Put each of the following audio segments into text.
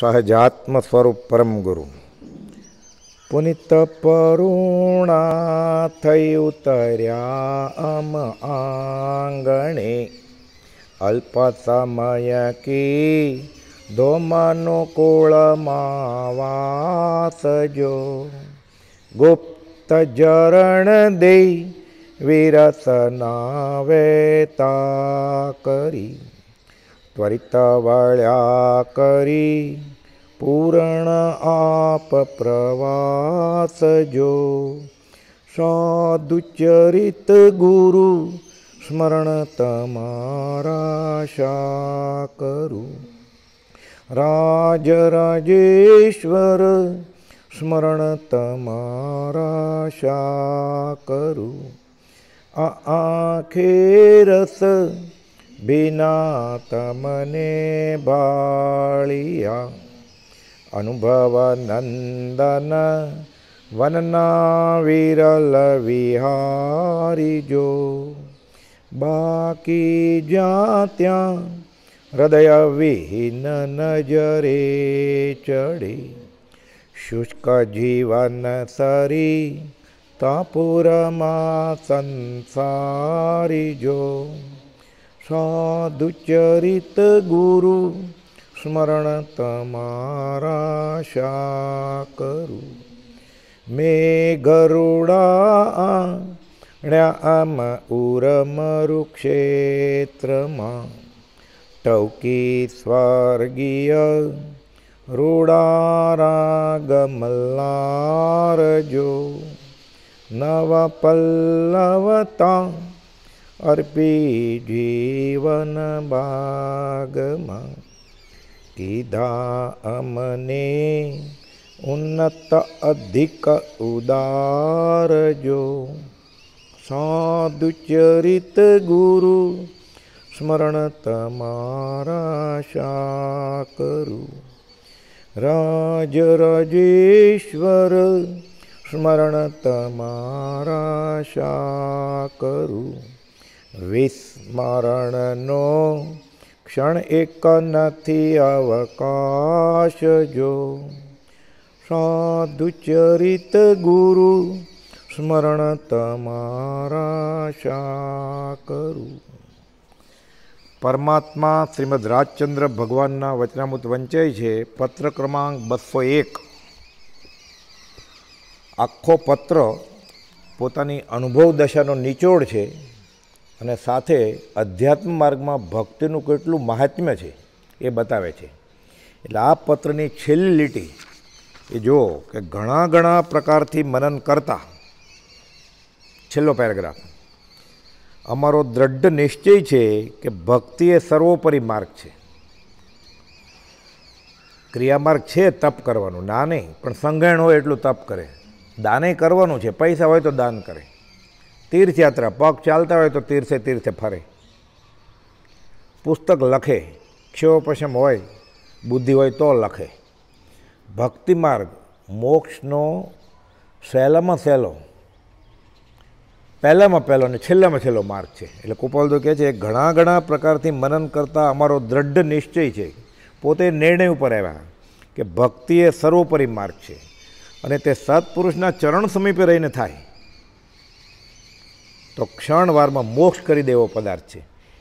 सहजात्मस्वरूप परम गुरु पुनित परुणा थै उतर्या आम आंगणे समय की मावास जो गुप्त जरण विरस नावेता करी त्वरित वळ्या करी पूरण आप प्रवासजो सदुच्चर गुरु स्मरण शाकरुजेश्वर स्मरणशाखेरस विना बिना मने बाळिया અનુભવનંદન વનના વિરલ વિહારીજો બાકી જ્યાં ત્યાં હૃદય વિહીન નજરે ચડી શુષ્ક જીવન સરી તાપુરમાં સંસારીજો સાધુચરિત ગુરુ સ્મરણ તમારા શા કરું મેં ગરુડા આમ ઉરમ ક્ષેત્રમાં ટૌકી સ્વર્ગીય રૂડારા ગમલારજો નવ પલ્લવતા અર્પી જીવન બાગમાં કીધા અમને ઉન્નત અધિક ઉદારજો સાધુચરિત ગુરુ સ્મરણ તમારા શા કરું રાજ રાજેશ્વર સ્મરણ તમારા શા કરું વિસ્મરણનો ક્ષણ એક નથી અવકાશ જો સાધુચરિત ગુરુ સ્મરણ તમારા શા કરું પરમાત્મા શ્રીમદ રાજચંદ્ર ભગવાનના વચનામૃત વંચય છે પત્ર ક્રમાંક બસો એક આખો પત્ર પોતાની અનુભવ દશાનો નિચોડ છે અને સાથે અધ્યાત્મ માર્ગમાં ભક્તિનું કેટલું મહાત્મ્ય છે એ બતાવે છે એટલે આ પત્રની છેલ્લી લીટી એ જુઓ કે ઘણા ઘણા પ્રકારથી મનન કરતા છેલ્લો પેરેગ્રાફ અમારો દ્રઢ નિશ્ચય છે કે ભક્તિ એ સર્વોપરી માર્ગ છે ક્રિયામાર્ગ છે તપ કરવાનું ના નહીં પણ સંગ્રહણ હોય એટલું તપ કરે દાને કરવાનું છે પૈસા હોય તો દાન કરે તીર્થયાત્રા પગ ચાલતા હોય તો તીર્થે તીર્થે ફરે પુસ્તક લખે ક્ષયોપશમ હોય બુદ્ધિ હોય તો લખે ભક્તિ માર્ગ મોક્ષનો સહેલામાં સહેલો પહેલામાં પહેલો અને છેલ્લામાં છેલ્લો માર્ગ છે એટલે કુપાલદો કહે છે ઘણા ઘણા પ્રકારથી મનન કરતાં અમારો દ્રઢ નિશ્ચય છે પોતે નિર્ણય ઉપર આવ્યા કે ભક્તિ એ સર્વોપરી માર્ગ છે અને તે સત્પુરુષના ચરણ સમીપે રહીને થાય તો ક્ષણવારમાં મોક્ષ કરી દેવો પદાર્થ છે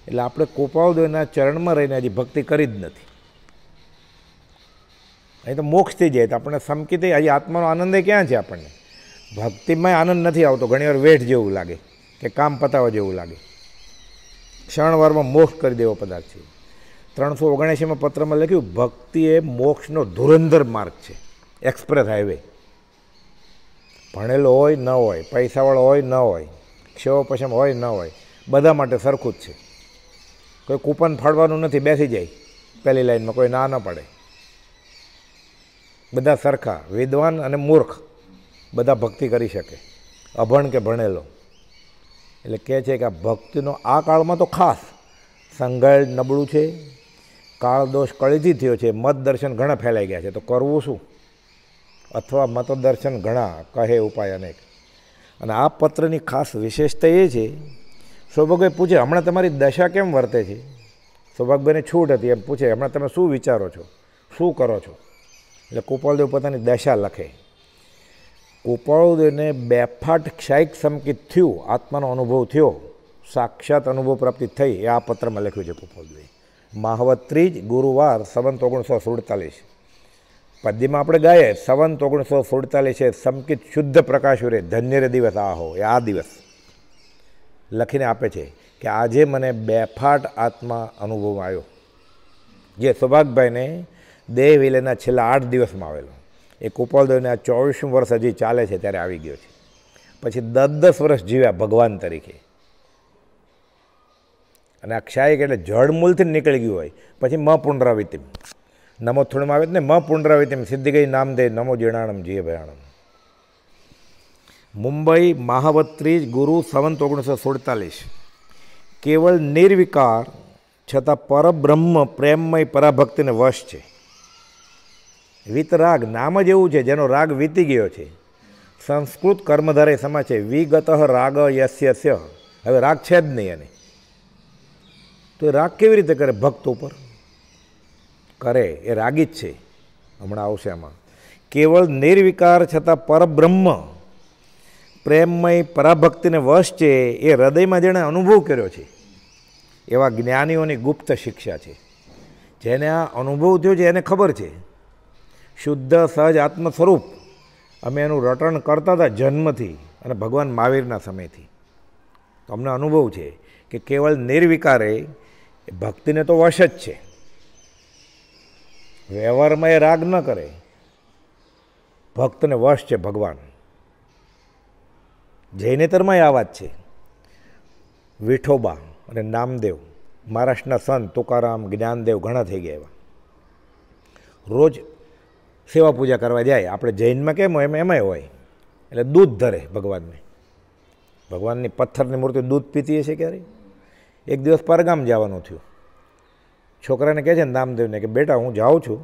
એટલે આપણે કોપાવદેવના ચરણમાં રહીને હજી ભક્તિ કરી જ નથી અહીં તો મોક્ષ થઈ જાય તો આપણને સમકી થઈ હજી આત્માનો આનંદ ક્યાં છે આપણને ભક્તિમાં આનંદ નથી આવતો ઘણીવાર વેઠ જેવું લાગે કે કામ પતાવવા જેવું લાગે ક્ષણવારમાં મોક્ષ કરી દેવો પદાર્થ છે ત્રણસો ઓગણએંશીમાં પત્રમાં લખ્યું ભક્તિ એ મોક્ષનો ધુરંધર માર્ગ છે એક્સપ્રેસ હાઈવે ભણેલો હોય ન હોય પૈસાવાળો હોય ન હોય સેવા પૈસા હોય ન હોય બધા માટે સરખું જ છે કોઈ કૂપન ફાળવાનું નથી બેસી જાય પહેલી લાઈનમાં કોઈ ના ન પડે બધા સરખા વિદ્વાન અને મૂર્ખ બધા ભક્તિ કરી શકે અભણ કે ભણેલો એટલે કહે છે કે આ ભક્તિનો આ કાળમાં તો ખાસ સંઘાળ નબળું છે કાળ દોષ કળીથી થયો છે મત દર્શન ઘણા ફેલાઈ ગયા છે તો કરવું શું અથવા મતદર્શન ઘણા કહે ઉપાય અનેક અને આ પત્રની ખાસ વિશેષતા એ છે સૌભાગ્ય પૂછે હમણાં તમારી દશા કેમ વર્તે છે સૌભાગ્યને છૂટ હતી એમ પૂછે હમણાં તમે શું વિચારો છો શું કરો છો એટલે કૃપાલદેવ પોતાની દશા લખે કૃપાળદેવને બેફાટ ક્ષાયિક સંકિત થયું આત્માનો અનુભવ થયો સાક્ષાત અનુભવ પ્રાપ્તિ થઈ એ આ પત્રમાં લખ્યું છે કૃપાલદેવે મહાવત્રી જ ગુરુવાર સંબંધ ઓગણીસો સુડતાલીસ પદ્યમાં આપણે ગાઈએ સંવંત ઓગણીસો સુડતાલીસે સમકિત શુદ્ધ પ્રકાશુરે ધન્યરે દિવસ આહો એ આ દિવસ લખીને આપે છે કે આજે મને બેફાટ આત્મા અનુભવ આવ્યો જે સૌભાગભાઈને દેહ વિલેના છેલ્લા આઠ દિવસમાં આવેલો એ કુપાલદેવને આ ચોવીસમું વર્ષ હજી ચાલે છે ત્યારે આવી ગયો છે પછી દસ દસ વર્ષ જીવ્યા ભગવાન તરીકે અને આ ક્ષાયક એટલે જળમૂલથી નીકળી ગયું હોય પછી મ પુનરાવૃત્તિ નમો થોડમાં આવે ને મ પુનરાવે તેમ સિદ્ધિ ગઈ નામ દે નમો જીર્ણાણમ જીએ ભયાણમ મુંબઈ મહાવત્રીજ ગુરુ સંવંત ઓગણીસો સુડતાલીસ કેવળ નિર્વિકાર છતાં પરબ્રહ્મ પ્રેમમય પરાભક્તિને વશ છે વિતરાગ નામ જ એવું છે જેનો રાગ વીતી ગયો છે સંસ્કૃત કર્મધારે સમા છે વિગત રાગ યસ્ય હવે રાગ છે જ નહીં એને તો રાગ કેવી રીતે કરે ભક્ત ઉપર કરે એ રાગી જ છે હમણાં આવશે આમાં કેવળ નિર્વિકાર છતાં પરબ્રહ્મ પ્રેમમય પરાભક્તિને વશ છે એ હૃદયમાં જેણે અનુભવ કર્યો છે એવા જ્ઞાનીઓની ગુપ્ત શિક્ષા છે જેને આ અનુભવ થયો છે એને ખબર છે શુદ્ધ સહજ આત્મ સ્વરૂપ અમે એનું રટણ કરતા હતા જન્મથી અને ભગવાન મહાવીરના સમયથી તો અમને અનુભવ છે કે કેવળ નિર્વિકારે ભક્તિને તો વશ જ છે વ્યવહારમાં એ રાગ ન કરે ભક્તને વશ છે ભગવાન જૈનેતરમાંય આ વાત છે વિઠોબા અને નામદેવ મહારાષ્ટ્રના સંત તુકારામ જ્ઞાનદેવ ઘણા થઈ ગયા એવા રોજ સેવા પૂજા કરવા જાય આપણે જૈનમાં કેમ એમ એમાંય હોય એટલે દૂધ ધરે ભગવાનને ભગવાનની પથ્થરની મૂર્તિ દૂધ પીતી હશે ક્યારે એક દિવસ પરગામ જવાનું થયું છોકરાને કહે છે નામદેવને કે બેટા હું જાઉં છું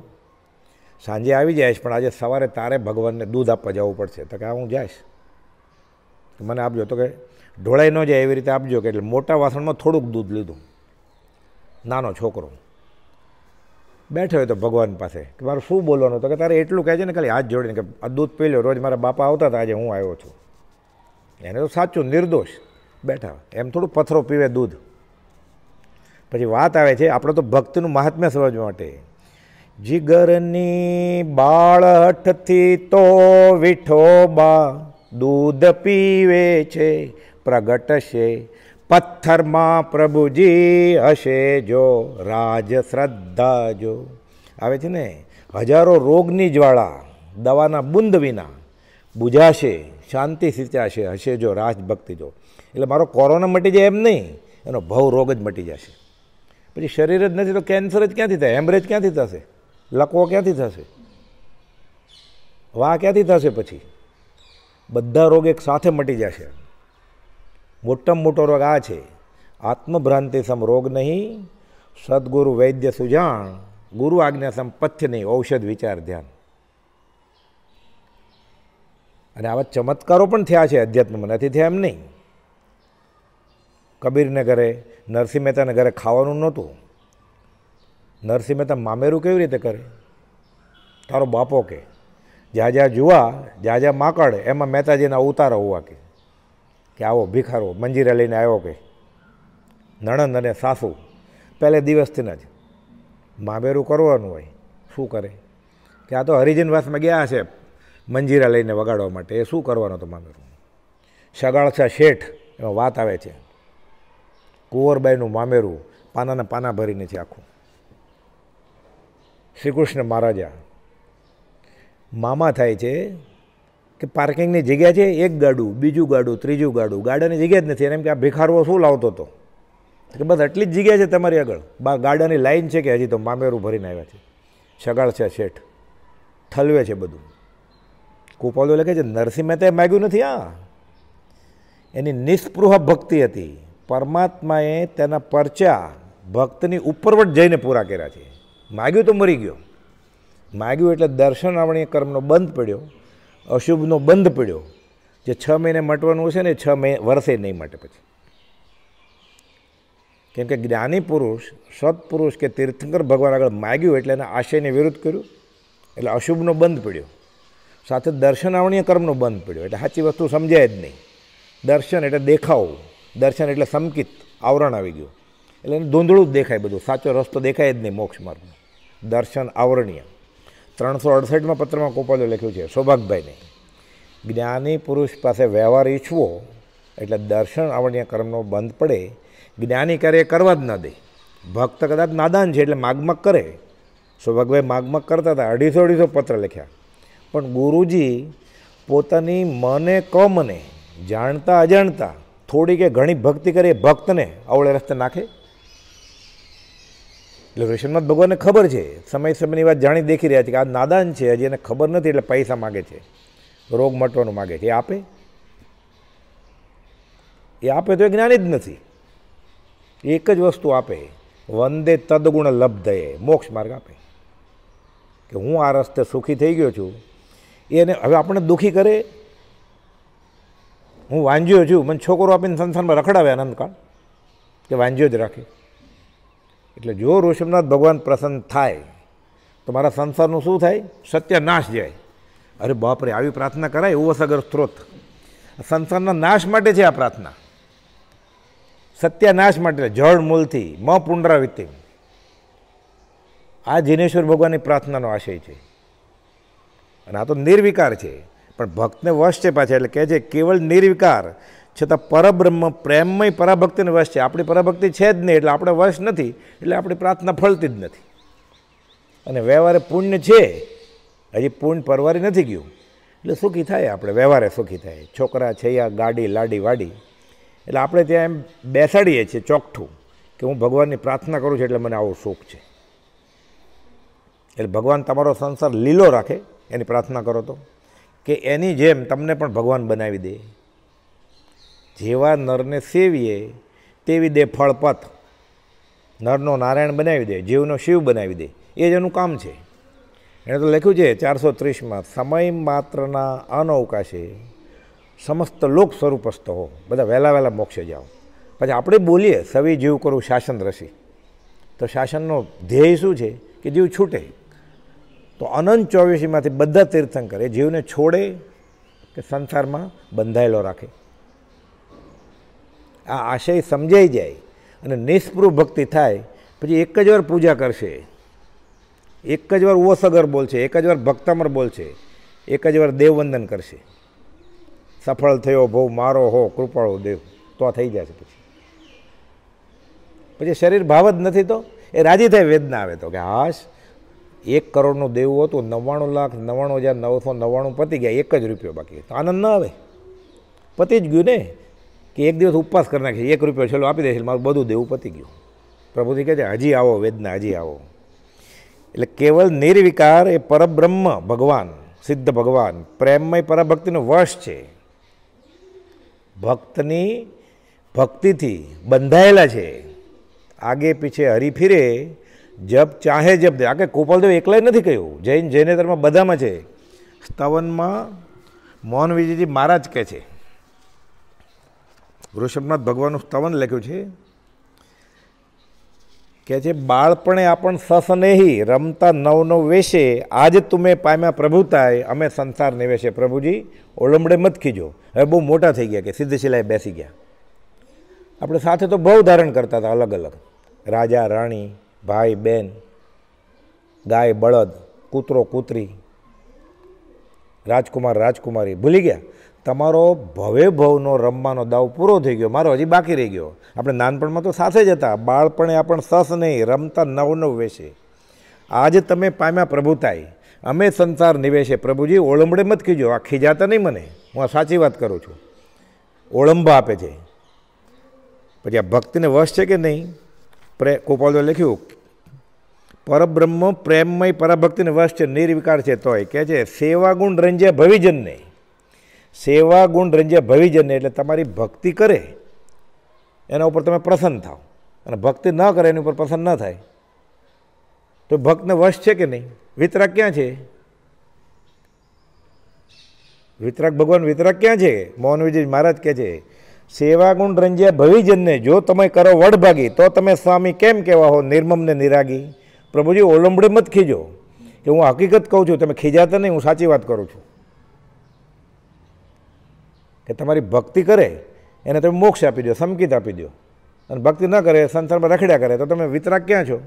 સાંજે આવી જઈશ પણ આજે સવારે તારે ભગવાનને દૂધ આપવા જવું પડશે તો કે હું જઈશ મને આપજો તો કે ઢોળાઈ ન જાય એવી રીતે આપજો કે એટલે મોટા વાસણમાં થોડુંક દૂધ લીધું નાનો છોકરો બેઠો હોય તો ભગવાન પાસે કે મારે શું બોલવાનું તો કે તારે એટલું કહે છે ને ખાલી હાથ જોડીને કે આ દૂધ પી લો રોજ મારા બાપા આવતા હતા આજે હું આવ્યો છું એને તો સાચું નિર્દોષ બેઠા એમ થોડું પથરો પીવે દૂધ પછી વાત આવે છે આપણે તો ભક્તનું મહાત્મ્ય સમજવા માટે જીગરની બાળઠથી તો વિઠોબા દૂધ પીવે છે પ્રગટશે પથ્થરમાં પ્રભુજી હશે જો રાજ શ્રદ્ધા જો આવે છે ને હજારો રોગની જ્વાળા દવાના બુંદ વિના બુજાશે શાંતિ સિંચાશે હશે જો રાજ ભક્તિ જો એટલે મારો કોરોના મટી જાય એમ નહીં એનો ભવ રોગ જ મટી જશે પછી શરીર જ નથી તો કેન્સર જ ક્યાંથી થાય હેમરેજ ક્યાંથી થશે લકવો ક્યાંથી થશે વાહ ક્યાંથી થશે પછી બધા રોગ એક સાથે મટી જશે મોટામાં મોટો રોગ આ છે આત્મભ્રાંતિ સમ રોગ નહીં સદગુરુ વૈદ્ય સુજાણ ગુરુ આજ્ઞા સમ પથ્ય નહીં ઔષધ વિચાર ધ્યાન અને આવા ચમત્કારો પણ થયા છે અધ્યાત્મમાં નથી થયા એમ નહીં કબીરને ઘરે નરસિંહ મહેતાને ઘરે ખાવાનું નહોતું નરસિંહ મહેતા મામેરું કેવી રીતે કરે તારો બાપો કે જ્યાં જ્યાં જુવા જ્યાં જ્યાં માકડ એમાં મહેતાજીના ઉતારો હોવા કે કે આવો ભિખારો મંજીરે લઈને આવ્યો કે નણંદ અને સાસુ પહેલે દિવસથી જ મામેરું કરવાનું હોય શું કરે કે આ તો હરિજનવાસમાં ગયા છે મંજીરા લઈને વગાડવા માટે એ શું કરવાનું તો મામેરું સગાળ શેઠ એમાં વાત આવે છે કુંવરબાઈનું મામેરું પાનાના પાના ભરી નથી આખું શ્રીકૃષ્ણ મહારાજા મામા થાય છે કે પાર્કિંગની જગ્યા છે એક ગાડું બીજું ગાડું ત્રીજું ગાડું ગાડાની જગ્યા જ નથી એને એમ કે આ ભિખારવો શું લાવતો હતો કે બસ આટલી જ જગ્યા છે તમારી આગળ બા ગાડાની લાઈન છે કે હજી તો મામેરું ભરીને આવ્યા છે છગાળ છે શેઠ થલવે છે બધું કુપાલો લખે છે નરસિંહ મહેતાએ માગ્યું નથી આ એની નિષ્પૃહ ભક્તિ હતી પરમાત્માએ તેના પરચા ભક્તની ઉપરવટ જઈને પૂરા કર્યા છે માગ્યું તો મરી ગયો માગ્યું એટલે દર્શન આવણીય કર્મનો બંધ પડ્યો અશુભનો બંધ પડ્યો જે છ મહિને મટવાનું હશે ને છ મહિને વર્ષે નહીં મટે પછી કેમ કે જ્ઞાની પુરુષ સત્પુરુષ કે તીર્થંકર ભગવાન આગળ માગ્યું એટલે એના આશયને વિરુદ્ધ કર્યું એટલે અશુભનો બંધ પડ્યો સાથે દર્શનાવણીય કર્મનો બંધ પડ્યો એટલે સાચી વસ્તુ સમજાય જ નહીં દર્શન એટલે દેખાવું દર્શન એટલે સમકિત આવરણ આવી ગયું એટલે એને ધૂંધળું જ દેખાય બધું સાચો રસ્તો દેખાય જ નહીં મોક્ષ માર્ગનો દર્શન આવરણીય ત્રણસો અડસઠમાં પત્રમાં કોપાલો લખ્યું છે સૌભાગભાઈને જ્ઞાની પુરુષ પાસે વ્યવહાર ઈચ્છવો એટલે દર્શન આવરણીય કર્મનો બંધ પડે જ્ઞાની કાર્ય કરવા જ ના દે ભક્ત કદાચ નાદાન છે એટલે માગમગ કરે સૌભાગભાઈ માગમગ કરતા હતા અઢીસો અઢીસો પત્ર લખ્યા પણ ગુરુજી પોતાની મને ક મને જાણતા અજાણતા થોડી કે ઘણી ભક્તિ કરી એ ભક્તને અવળે રસ્તે નાખે એટલે વિશ્વનાથ ભગવાનને ખબર છે સમય સમયની વાત જાણી દેખી રહ્યા છે કે આ નાદાન છે હજી એને ખબર નથી એટલે પૈસા માગે છે રોગ મટવાનું માગે છે એ આપે એ આપે તો એ જ્ઞાની જ નથી એક જ વસ્તુ આપે વંદે તદગુણ લબ્ધએ મોક્ષ માર્ગ આપે કે હું આ રસ્તે સુખી થઈ ગયો છું એને હવે આપણે દુઃખી કરે હું વાંજ્યો છું મને છોકરો આપીને સંસારમાં રખડાવે આનંદકાળ કે વાંજ્યો જ રાખે એટલે જો ઋષિમનાથ ભગવાન પ્રસન્ન થાય તો મારા સંસારનું શું થાય સત્યનાશ જાય અરે બાપરે આવી પ્રાર્થના કરાય એવો સગર સ્ત્રોત સંસારના નાશ માટે છે આ પ્રાર્થના સત્યનાશ માટે જળ મૂલથી મ પુનરાવૃત્તિ આ જિનેશ્વર ભગવાનની પ્રાર્થનાનો આશય છે અને આ તો નિર્વિકાર છે પણ ભક્તને વશ છે પાછા એટલે કહે છે કેવળ નિર્વિકાર છતાં પરબ્રહ્મ પ્રેમમય પરાભક્તિને વશ છે આપણી પરાભક્તિ છે જ નહીં એટલે આપણે વશ નથી એટલે આપણી પ્રાર્થના ફળતી જ નથી અને વ્યવહારે પુણ્ય છે હજી પુણ્ય પરવારી નથી ગયું એટલે સુખી થાય આપણે વ્યવહારે સુખી થાય છોકરા છૈયા ગાડી લાડી વાડી એટલે આપણે ત્યાં એમ બેસાડીએ છીએ ચોકઠું કે હું ભગવાનની પ્રાર્થના કરું છું એટલે મને આવો સુખ છે એટલે ભગવાન તમારો સંસાર લીલો રાખે એની પ્રાર્થના કરો તો કે એની જેમ તમને પણ ભગવાન બનાવી દે જેવા નરને સેવીએ તેવી દે ફળપથ નરનો નારાયણ બનાવી દે જીવનો શિવ બનાવી દે એ જ એનું કામ છે એણે તો લખ્યું છે ચારસો ત્રીસમાં સમય માત્રના અનવકાશે સમસ્ત લોક સ્વરૂપસ્થ હો બધા વહેલા વહેલા મોક્ષે જાઓ પછી આપણે બોલીએ સવી જીવ કરું શાસન રસી તો શાસનનો ધ્યેય શું છે કે જીવ છૂટે તો અનંત ચોવીસીમાંથી બધા તીર્થંકર એ જીવને છોડે કે સંસારમાં બંધાયેલો રાખે આ આશય સમજાઈ જાય અને નિષ્પૃહ ભક્તિ થાય પછી એક જ વાર પૂજા કરશે એક જ વાર ઓસગર બોલશે એક જ વાર ભક્તમર બોલશે એક જ વાર દેવવંદન કરશે સફળ થયો ભવ મારો હો કૃપાળો દેવ તો આ થઈ જશે પછી પછી શરીર ભાવ જ નથી તો એ રાજી થાય વેદના આવે તો કે હાશ એક કરોડનું દેવું હતું નવ્વાણું લાખ નવ્વાણું હજાર નવસો નવ્વાણું પતી ગયા એક જ રૂપિયો બાકી તો આનંદ ન આવે પતી જ ગયું ને કે એક દિવસ ઉપવાસ કરી નાખીએ એક રૂપિયો છેલ્લો આપી દેશે મારું બધું દેવું પતી ગયું પ્રભુજી કહે છે હજી આવો વેદના હજી આવો એટલે કેવલ નિર્વિકાર એ પરબ્રહ્મ ભગવાન સિદ્ધ ભગવાન પ્રેમમય પરાભક્તિનો વશ છે ભક્તની ભક્તિથી બંધાયેલા છે આગે પીછે હરી ફિરે જબ ચાહે જબ દે આ કે ગોપાલદેવ એકલાય નથી કહ્યું જૈન જૈનેતરમાં બધામાં છે સ્તવનમાં મોહન વિજયજી મહારાજ કહે છે ઋષભનાથ ભગવાનનું સ્તવન લખ્યું છે કે છે બાળપણે આપણ સસનેહી રમતા નવ નવ વેશે આજ તુમે પામ્યા પ્રભુતાય અમે સંસાર નિવેશે પ્રભુજી ઓલમડે મત ખીજો હવે બહુ મોટા થઈ ગયા કે સિદ્ધશિલાએ બેસી ગયા આપણે સાથે તો બહુ ધારણ કરતા હતા અલગ અલગ રાજા રાણી ભાઈ બેન ગાય બળદ કૂતરો કૂતરી રાજકુમાર રાજકુમારી ભૂલી ગયા તમારો ભવે ભવનો રમવાનો દાવ પૂરો થઈ ગયો મારો હજી બાકી રહી ગયો આપણે નાનપણમાં તો સાથે જ હતા બાળપણે આપણ સસ નહીં રમતા નવ નવ વેશે આજે તમે પામ્યા પ્રભુતાય અમે સંસાર નિવેશે પ્રભુજી ઓળંબડે મત કીજો આ ખીજાતા નહીં મને હું આ સાચી વાત કરું છું ઓળંબા આપે છે પછી આ ભક્તિને વશ છે કે નહીં પ્રે ગોપાલદેવ લખ્યું પરબ્રહ્મ પ્રેમમય પરાભક્તિને વશ છે નિર્વિકાર છે તોય કહે છે સેવા ગુણ રંજ્યા ભવિજનને સેવા ગુણ રંજ્યા ભવિજનને એટલે તમારી ભક્તિ કરે એના ઉપર તમે પ્રસન્ન થાઓ અને ભક્તિ ન કરે એની ઉપર પ્રસન્ન ન થાય તો ભક્તને વશ છે કે નહીં વિતરાગ ક્યાં છે વિતરાગ ભગવાન વિતરાગ ક્યાં છે મોહન વિજય મહારાજ કહે છે સેવાગુણ રંજ્યા ભવિજનને જો તમે કરો વડભાગી તો તમે સ્વામી કેમ કહેવા હો નિર્મમને નિરાગી પ્રભુજી ઓલંબડે મત ખીજો કે હું હકીકત કહું છું તમે ખીજાતા નહીં હું સાચી વાત કરું છું કે તમારી ભક્તિ કરે એને તમે મોક્ષ આપી દો સંકિત આપી દો અને ભક્તિ ન કરે સંસારમાં રખડ્યા કરે તો તમે વિતરાગ ક્યાં છો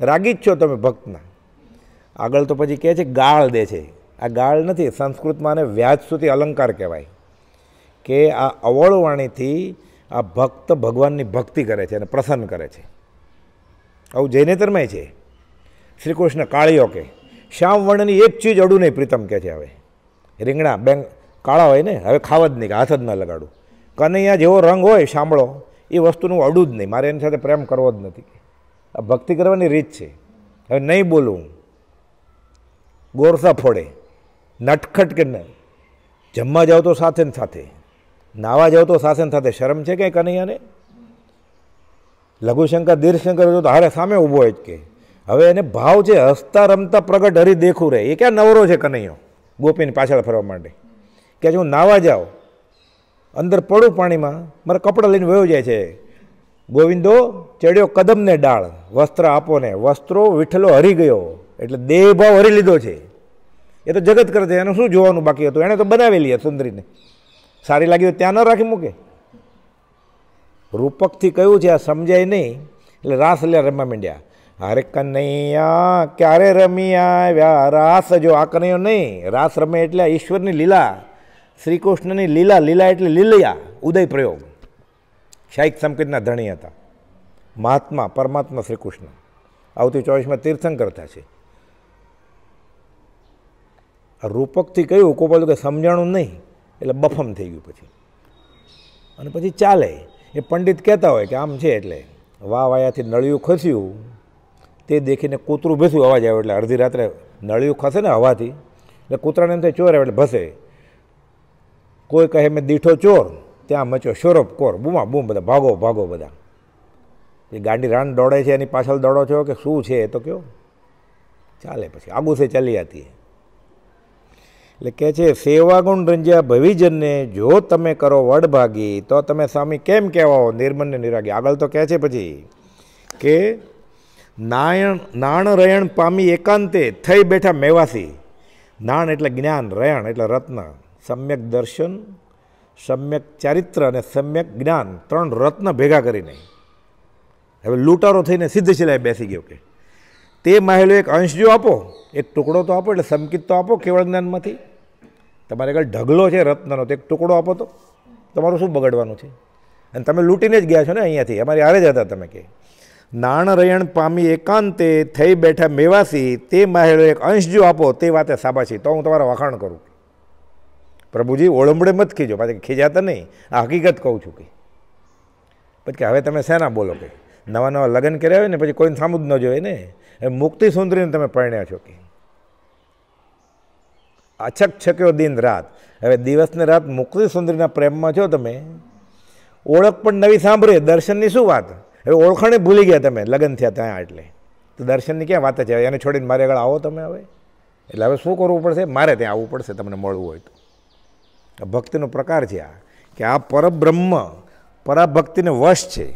રાગી જ છો તમે ભક્તના આગળ તો પછી કહે છે ગાળ દે છે આ ગાળ નથી સંસ્કૃતમાં આને વ્યાજ સુધી અલંકાર કહેવાય કે આ અવળવાણીથી આ ભક્ત ભગવાનની ભક્તિ કરે છે અને પ્રસન્ન કરે છે આવું જૈનેતરમાંય છે શ્રી કૃષ્ણ કાળીઓ કે શ્યામ વર્ણની એક ચીજ અડું નહીં પ્રીતમ કહે છે હવે રીંગણા બેંગ કાળા હોય ને હવે ખાવા જ નહીં કે હાથ જ ન લગાડું કનૈયા જેવો રંગ હોય સાંભળો એ વસ્તુનું અડું જ નહીં મારે એની સાથે પ્રેમ કરવો જ નથી આ ભક્તિ કરવાની રીત છે હવે નહીં બોલવું ગોરસા ફોડે નટખટ કે જમવા જાઓ તો સાથે ને સાથે નાવા જાઓ તો શાસન સાથે શરમ છે કે કનૈયાને લઘુશંકર દીર્ઘશંકર તો હારે સામે ઊભો જ કે હવે એને ભાવ છે હસતા રમતા પ્રગટ હરી દેખું રહે એ ક્યાં નવરો છે કનૈયો ગોપીની પાછળ ફરવા માટે કે હું નાવા જાઉં અંદર પડું પાણીમાં મારે કપડાં લઈને વયો જાય છે ગોવિંદો ચડ્યો કદમને ડાળ વસ્ત્ર આપોને વસ્ત્રો વિઠ્ઠલો હરી ગયો એટલે દેહભાવ હરી લીધો છે એ તો જગત કરે છે એનું શું જોવાનું બાકી હતું એણે તો બનાવેલી સુંદરીને સારી લાગી તો ત્યાં ન રાખી મૂકે રૂપકથી કયું છે આ સમજાય નહીં એટલે રાસ લે રમવા માંડ્યા હરે કનૈયા ક્યારે રમી આવ્યા રાસ જો આ કનૈયો નહીં રાસ રમે એટલે ઈશ્વરની લીલા શ્રીકૃષ્ણની લીલા લીલા એટલે લીલયા ઉદય પ્રયોગ શાહિક સંકેતના ધણી હતા મહાત્મા પરમાત્મા શ્રીકૃષ્ણ આવતી ચોવીસમાં તીર્થંકર છે રૂપકથી કહ્યું કોપાલું કે સમજાણું નહીં એટલે બફમ થઈ ગયું પછી અને પછી ચાલે એ પંડિત કહેતા હોય કે આમ છે એટલે વા વાયાથી નળિયું ખસ્યું તે દેખીને કૂતરું ભેસ્યું અવાજ આવ્યો એટલે અડધી રાત્રે નળિયું ખસે ને હવાથી એટલે કૂતરાને એમ થાય ચોર આવે એટલે ભસે કોઈ કહે મેં દીઠો ચોર ત્યાં મચ્યો શોરપ કોર બૂમા બૂમ બધા ભાગો ભાગો બધા એ ગાંડી રાન દોડે છે એની પાછળ દોડો છો કે શું છે એ તો કયો ચાલે પછી આગુ સે ચાલી હતી એટલે કહે છે સેવાગુણ રંજ્યા ભવિજનને જો તમે કરો વડભાગી તો તમે સ્વામી કેમ કહેવાઓ નિર્મનને નિરાગી આગળ તો કહે છે પછી કે નાયણ નાણ રયણ પામી એકાંતે થઈ બેઠા મેવાસી નાણ એટલે જ્ઞાન રયણ એટલે રત્ન સમ્યક દર્શન સમ્યક ચારિત્ર અને સમ્યક જ્ઞાન ત્રણ રત્ન ભેગા કરીને હવે લૂંટારો થઈને સિદ્ધ શિલાએ બેસી ગયો કે તે માહેલો એક અંશ જો આપો એક ટુકડો તો આપો એટલે સમકિત તો આપો કેવળ જ્ઞાનમાંથી તમારે આગળ ઢગલો છે રત્નનો તો એક ટુકડો આપો તો તમારું શું બગડવાનું છે અને તમે લૂંટીને જ ગયા છો ને અહીંયાથી અમારી આરે જ હતા તમે કે નાણ રયણ પામી એકાંતે થઈ બેઠા મેવાસી તે માહેલો એક અંશ જો આપો તે વાતે સાબાશી તો હું તમારા વખાણ કરું પ્રભુજી ઓળંબડે મત ખીજો પાછી ખીજાતા નહીં આ હકીકત કહું છું કે પછી હવે તમે શેના બોલો કે નવા નવા લગ્ન કર્યા હોય ને પછી કોઈને સામું જ ન જોઈએ ને મુક્તિ સુંદરીને તમે પરણ્યા છો કે અછક છક્યો દિન રાત હવે દિવસને રાત મુક્તિ સુંદરીના પ્રેમમાં છો તમે ઓળખ પણ નવી સાંભળી દર્શનની શું વાત હવે ઓળખણે ભૂલી ગયા તમે લગ્ન થયા ત્યાં એટલે તો દર્શનની ક્યાં વાત છે એને છોડીને મારે આગળ આવો તમે હવે એટલે હવે શું કરવું પડશે મારે ત્યાં આવવું પડશે તમને મળવું હોય તો ભક્તિનો પ્રકાર છે આ કે આ પરબ્રહ્મ પરાભક્તિને વશ છે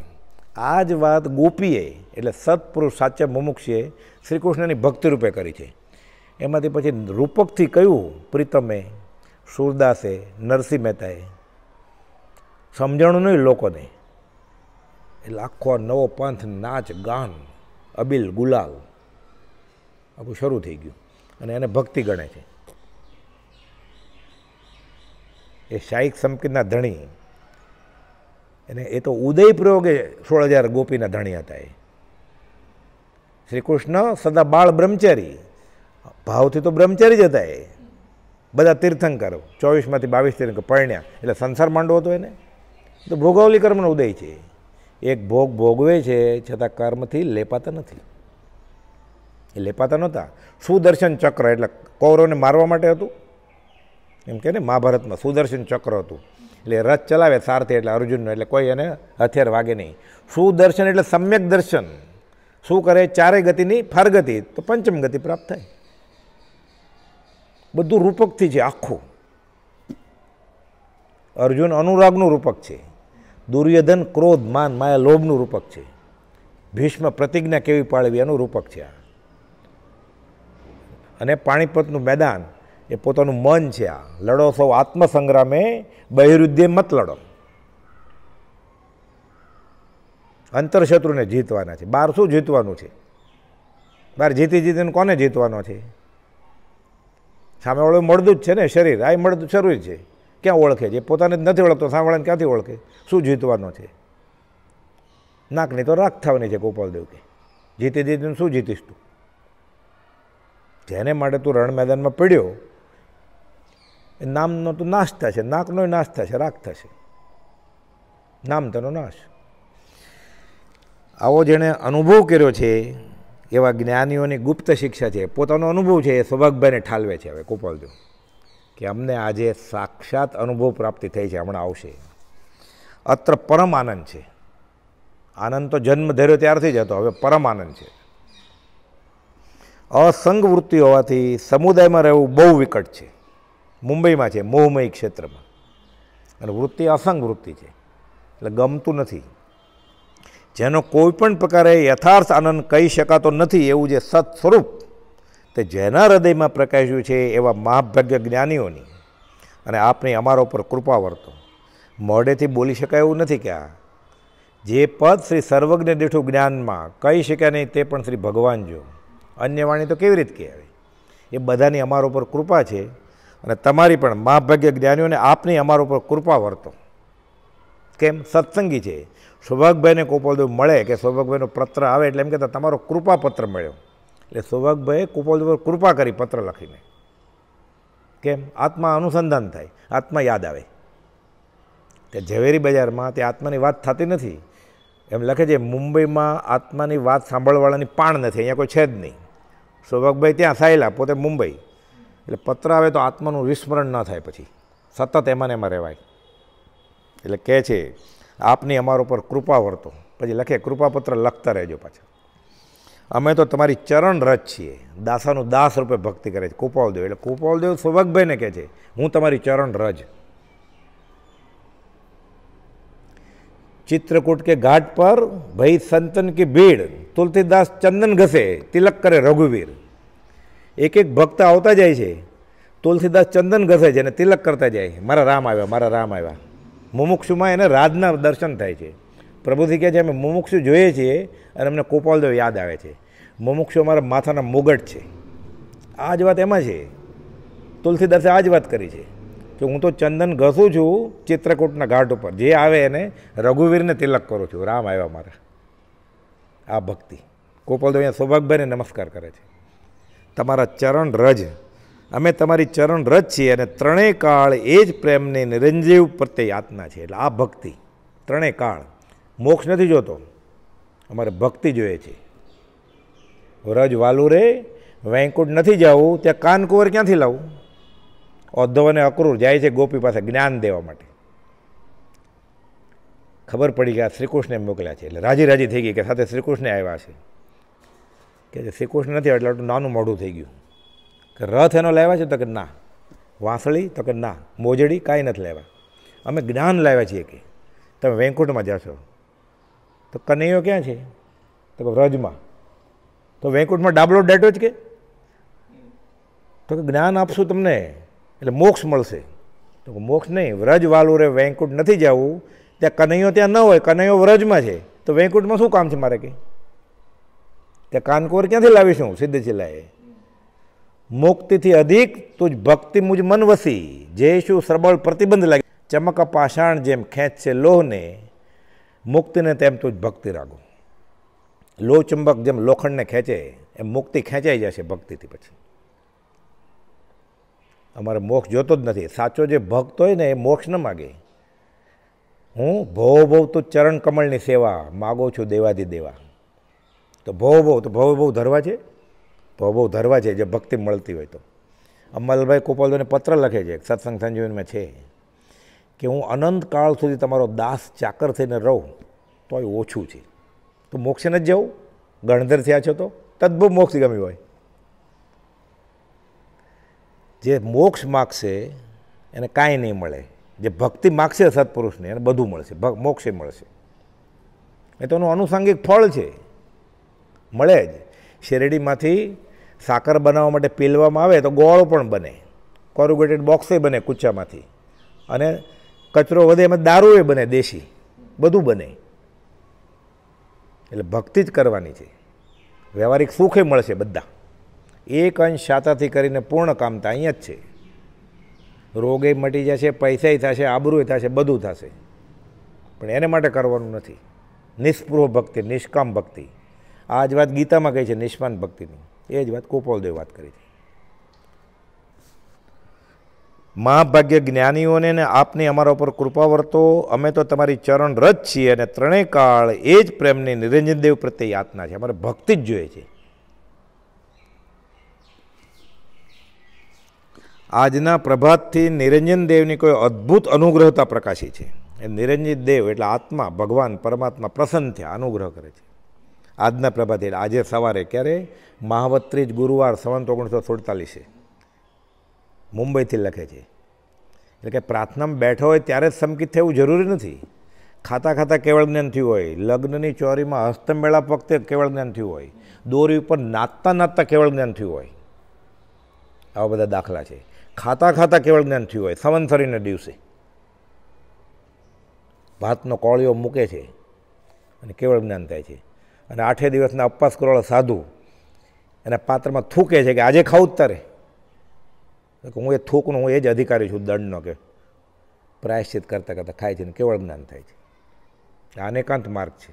આ જ વાત ગોપીએ એટલે સત્પુરુષ સાચા મુમુક્ષીએ શ્રીકૃષ્ણની ભક્તિ રૂપે કરી છે એમાંથી પછી રૂપકથી કહ્યું પ્રીતમે સૂરદાસે નરસિંહ મહેતાએ સમજણું નહીં લોકોને એટલે આખો નવો પંથ નાચ ગાન અબિલ ગુલાલ આખું શરૂ થઈ ગયું અને એને ભક્તિ ગણે છે એ શાહિક સંકીતના ધણી એને એ તો ઉદય પ્રયોગે સોળ હજાર ગોપીના ધણી હતા એ શ્રી કૃષ્ણ સદા બાળ બ્રહ્મચારી ભાવથી તો બ્રહ્મચારી જ હતા એ બધા તીર્થંકરો ચોવીસમાંથી બાવીસ તીર્થંકર પરણ્યા એટલે સંસાર માંડવો હતો એને તો ભોગવલી કર્મનો ઉદય છે એક ભોગ ભોગવે છે છતાં કર્મથી લેપાતા નથી એ લેપાતા નહોતા સુદર્શન ચક્ર એટલે કૌરવને મારવા માટે હતું એમ કે ને મહાભારતમાં સુદર્શન ચક્ર હતું એટલે રથ ચલાવે સારથી એટલે અર્જુનનો એટલે કોઈ એને હથિયાર વાગે નહીં સુદર્શન એટલે સમ્યક દર્શન શું કરે ચારે ગતિની ફરગતિ તો પંચમ ગતિ પ્રાપ્ત થાય બધું રૂપકથી છે આખું અર્જુન અનુરાગનું રૂપક છે દુર્યોધન ક્રોધ માન માયા લોભનું રૂપક છે ભીષ્મ પ્રતિજ્ઞા કેવી પાડવી એનું રૂપક છે આ અને પાણીપતનું મેદાન એ પોતાનું મન છે આ લડો સૌ આત્મસંગ્રામે બહિરુદ્ધે મત લડો અંતરશત્રુને જીતવાના છે બાર શું જીતવાનું છે બાર જીતી જીતીને કોને જીતવાનો છે સામેવાળું મળદું જ છે ને શરીર આ મળદું શરીર છે ક્યાં ઓળખે છે પોતાને નથી ઓળખતો સામેવાળાને ક્યાંથી ઓળખે શું જીતવાનો છે નાકની તો રાખ થવાની છે ગોપાલદેવ કે જીતી જીતીને શું જીતીશ તું જેને માટે તું રણ મેદાનમાં પડ્યો એ નામનો તો નાશ થશે નાકનો નાશ થશે રાખ થશે નામ તેનો નાશ આવો જેણે અનુભવ કર્યો છે એવા જ્ઞાનીઓની ગુપ્ત શિક્ષા છે પોતાનો અનુભવ છે એ સૌભાગભાઈને ઠાલવે છે હવે કોપાલજો કે અમને આજે સાક્ષાત અનુભવ પ્રાપ્તિ થઈ છે હમણાં આવશે અત્ર પરમ આનંદ છે આનંદ તો જન્મ ધર્યો ત્યારથી જ હતો હવે પરમ આનંદ છે અસંગ વૃત્તિ હોવાથી સમુદાયમાં રહેવું બહુ વિકટ છે મુંબઈમાં છે મોહમય ક્ષેત્રમાં અને વૃત્તિ અસંગ વૃત્તિ છે એટલે ગમતું નથી જેનો કોઈપણ પ્રકારે યથાર્થ આનંદ કહી શકાતો નથી એવું જે સત સ્વરૂપ તે જેના હૃદયમાં પ્રકાશ્યું છે એવા મહાભાગ્ય જ્ઞાનીઓની અને આપની અમારા ઉપર કૃપા વર્તો મોઢેથી બોલી શકાય એવું નથી કે જે પદ શ્રી સર્વજ્ઞ દીઠું જ્ઞાનમાં કહી શક્યા નહીં તે પણ શ્રી ભગવાન જો અન્ય વાણી તો કેવી રીત કહેવાય એ બધાની અમારા ઉપર કૃપા છે અને તમારી પણ મહાભાગ્ય જ્ઞાનીઓને આપની અમારા ઉપર કૃપા વર્તો કેમ સત્સંગી છે સૌભાગભાઈને ગોપાલદેવ મળે કે સૌભાગભાઈનો પત્ર આવે એટલે એમ કહેતા તમારો કૃપા પત્ર મળ્યો એટલે સૌભાગભાઈએ ગોપાલદેવ પર કૃપા કરી પત્ર લખીને કેમ આત્મા અનુસંધાન થાય આત્મા યાદ આવે કે ઝવેરી બજારમાં તે આત્માની વાત થતી નથી એમ લખે છે મુંબઈમાં આત્માની વાત સાંભળવાળાની પાણ નથી અહીંયા કોઈ છે જ નહીં સૌભાગભાઈ ત્યાં સાયલા પોતે મુંબઈ એટલે પત્ર આવે તો આત્માનું વિસ્મરણ ન થાય પછી સતત એમાં ને એમાં રહેવાય એટલે કહે છે આપની અમારા ઉપર કૃપા વર્તો પછી લખે કૃપાપત્ર લખતા રહેજો પાછા અમે તો તમારી ચરણ રજ છીએ દાસાનું દાસ રૂપે ભક્તિ કરે છે કૃપાલદેવ એટલે કૃપાલદેવ સૌભાગભાઈને કહે છે હું તમારી ચરણ રજ ચિત્રકૂટ કે ઘાટ પર ભાઈ સંતન કી ભીડ તુલસીદાસ ચંદન ઘસે તિલક કરે રઘુવીર એક એક ભક્ત આવતા જાય છે તુલસીદાસ ચંદન ઘસે છે અને તિલક કરતા જાય મારા રામ આવ્યા મારા રામ આવ્યા મુમુક્ષુમાં એને રાધના દર્શન થાય છે પ્રભુથી કહે છે અમે મુમુક્ષુ જોઈએ છીએ અને અમને કોપાલદેવ યાદ આવે છે મુમુક્ષુ અમારા માથાના મુગટ છે આ જ વાત એમાં છે તુલસીદાસે આ જ વાત કરી છે કે હું તો ચંદન ઘસું છું ચિત્રકૂટના ઘાટ ઉપર જે આવે એને રઘુવીરને તિલક કરું છું રામ આવ્યા મારા આ ભક્તિ કોપલદેવ અહીંયા સૌભાગભાઈને નમસ્કાર કરે છે તમારા ચરણ રજ અમે તમારી ચરણ રજ છીએ અને ત્રણેય કાળ એ જ પ્રેમની નિરંજીવ પ્રત્યે યાતના છે એટલે આ ભક્તિ ત્રણેય કાળ મોક્ષ નથી જોતો અમારે ભક્તિ જોઈએ છે રજ વાલુ રે વૈકુંઠ નથી જવું ત્યાં કાનકુંવર ક્યાંથી લાવું ઔદ્ધવ અને અક્રૂર જાય છે ગોપી પાસે જ્ઞાન દેવા માટે ખબર પડી કે આ શ્રીકૃષ્ણને મોકલ્યા છે એટલે રાજી રાજી થઈ ગઈ કે સાથે શ્રીકૃષ્ણ આવ્યા છે કે શ્રીકૃષ્ણ નથી એટલે નાનું મોઢું થઈ ગયું કે રથ એનો લાવ્યા છે તો કે ના વાંસળી તો કે ના મોજડી કાંઈ નથી લાવ્યા અમે જ્ઞાન લાવ્યા છીએ કે તમે વેંકુટમાં જશો તો કનૈયો ક્યાં છે તો કે વ્રજમાં તો વેંકુટમાં ડાબલો ડેટો જ કે તો કે જ્ઞાન આપશું તમને એટલે મોક્ષ મળશે તો કે મોક્ષ નહીં વ્રજ વાલું રે વેંકુટ નથી જવું ત્યાં કનૈયો ત્યાં ન હોય કનૈયો વ્રજમાં છે તો વેંકુટમાં શું કામ છે મારે કે ત્યાં કાનકોર ક્યાંથી લાવીશું સિદ્ધ જિલ્લાએ મુક્તિથી અધિક તુજ ભક્તિ મુજ મન વસી જે શું સબળ પ્રતિબંધ લાગે ચમક પાષાણ જેમ ખેંચશે લોહને મુક્તિને તેમ તુજ ભક્તિ રાખો લોહ ચુંબક જેમ લોખંડને ખેંચે એમ મુક્તિ ખેંચાઈ જશે ભક્તિથી પછી અમારે મોક્ષ જોતો જ નથી સાચો જે ભક્ત હોય ને એ મોક્ષ ન માગે હું ભવ ભવ તો ચરણ કમળની સેવા માગો છું દેવાદી દેવા તો ભવ ભવ તો ભવ ભવ ધરવા છે તો બહુ ધરવા છે જે ભક્તિ મળતી હોય તો અમલભાઈ કોપાલભાઈને પત્ર લખે છે સત્સંગ સંજીવનમાં છે કે હું અનંત કાળ સુધી તમારો દાસ ચાકર થઈને રહું તો એ ઓછું છે તો મોક્ષને જ જવું ગણધર થયા છો તો તદ્દભુ મોક્ષ ગમ્યું હોય જે મોક્ષ માગશે એને કાંઈ નહીં મળે જે ભક્તિ માગશે સત્પુરુષને એને બધું મળશે મોક્ષે મળશે એ તો એનું અનુસાંગિક ફળ છે મળે જ શેરડીમાંથી સાકર બનાવવા માટે પીલવામાં આવે તો ગોળો પણ બને કોરુગેટેડ બોક્સે બને કૂચામાંથી અને કચરો વધે એમાં દારૂએ બને દેશી બધું બને એટલે ભક્તિ જ કરવાની છે વ્યવહારિક સુખે મળશે બધા એક અંશ શાતાથી કરીને પૂર્ણ કામતા અહીંયા જ છે રોગે મટી જશે પૈસાય થશે આબરૂય થશે બધું થશે પણ એને માટે કરવાનું નથી નિષ્પૃહ ભક્તિ નિષ્કામ ભક્તિ આ જ વાત ગીતામાં કહી છે નિષ્માન ભક્તિની એ જ વાત કોપાલદેવ વાત કરી હતી મહાભાગ્ય જ્ઞાનીઓને ને આપની અમારા ઉપર કૃપા વર્તો અમે તો તમારી ચરણ રજ છીએ અને ત્રણેય કાળ એ જ પ્રેમની નિરંજનદેવ પ્રત્યે યાતના છે અમારે ભક્તિ જ જોઈએ છે આજના પ્રભાતથી દેવની કોઈ અદ્ભુત અનુગ્રહતા પ્રકાશી છે એ નિરંજિત દેવ એટલે આત્મા ભગવાન પરમાત્મા પ્રસન્ન થયા અનુગ્રહ કરે છે આજના પ્રભાતે આજે સવારે ક્યારે મહાવત્રીજ ગુરુવાર સવંત ઓગણીસો સુડતાલીસે મુંબઈથી લખે છે એટલે કે પ્રાર્થનામાં બેઠો હોય ત્યારે જ સમકિત થવું જરૂરી નથી ખાતા ખાતા કેવળ જ્ઞાન થયું હોય લગ્નની ચોરીમાં હસ્તમેળાપ વખતે કેવળ જ્ઞાન થયું હોય દોરી ઉપર નાચતા નાચતા કેવળ જ્ઞાન થયું હોય આવા બધા દાખલા છે ખાતા ખાતા કેવળ જ્ઞાન થયું હોય સંવંસરીના દિવસે ભાતનો કોળિયો મૂકે છે અને કેવળ જ્ઞાન થાય છે અને આઠે દિવસના ઉપવાસ કરોળ સાધુ એના પાત્રમાં થૂકે છે કે આજે ખાવું જ તારે હું એ થૂકનો હું એ જ અધિકારી છું દંડનો કે પ્રાયશ્ચિત કરતાં કરતાં ખાય છે ને કેવળ જ્ઞાન થાય છે આનેકાંત માર્ગ છે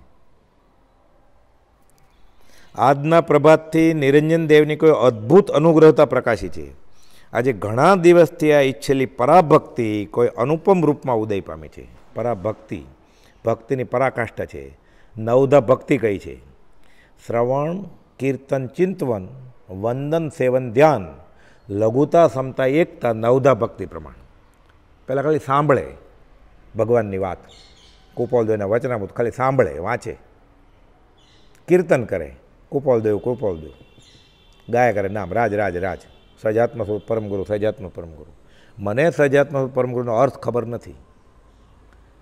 આજના પ્રભાતથી નિરંજન દેવની કોઈ અદ્ભુત અનુગ્રહતા પ્રકાશી છે આજે ઘણા દિવસથી આ ઈચ્છેલી પરાભક્તિ કોઈ અનુપમ રૂપમાં ઉદય પામી છે પરાભક્તિ ભક્તિની પરાકાષ્ઠા છે નવધા ભક્તિ કહી છે શ્રવણ કીર્તન ચિંતવન વંદન સેવન ધ્યાન લઘુતા સમતા એકતા નવધા ભક્તિ પ્રમાણ પહેલાં ખાલી સાંભળે ભગવાનની વાત કુપોલદેવના વચનામૃત ખાલી સાંભળે વાંચે કીર્તન કરે કુપોલદેવ કુપોલદેવ ગાય કરે નામ રાજ રાજ રાજ સજાત્મ પરમગુરુ સજાત્મ પરમગુરુ મને સજાત્મ પરમગુરુનો અર્થ ખબર નથી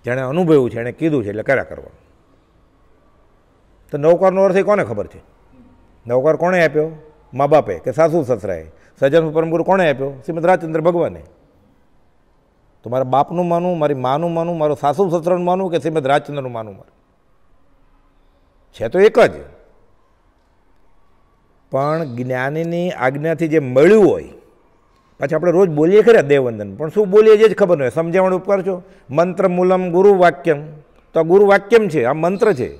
જેણે અનુભવ્યું છે એણે કીધું છે એટલે કર્યા કરવાનું તો નૌકારનો અર્થ એ કોને ખબર છે નૌકાર કોણે આપ્યો મા બાપે કે સાસુ સસરાએ સજન પરમ ગુરુ કોણે આપ્યો શ્રીમદ રાજચંદ્ર ભગવાને તો મારા બાપનું માનવું મારી માનું માનવું મારું સાસુ સસરાનું માનવું કે શ્રીમદ રાજચંદ્રનું માનવું મારું છે તો એક જ પણ જ્ઞાનીની આજ્ઞાથી જે મળ્યું હોય પાછા આપણે રોજ બોલીએ ખરા દેવવંદન પણ શું બોલીએ જે જ ખબર ન હોય સમજાવણ ઉપકાર છો મંત્ર મૂલમ ગુરુ વાક્યમ તો આ ગુરુ વાક્યમ છે આ મંત્ર છે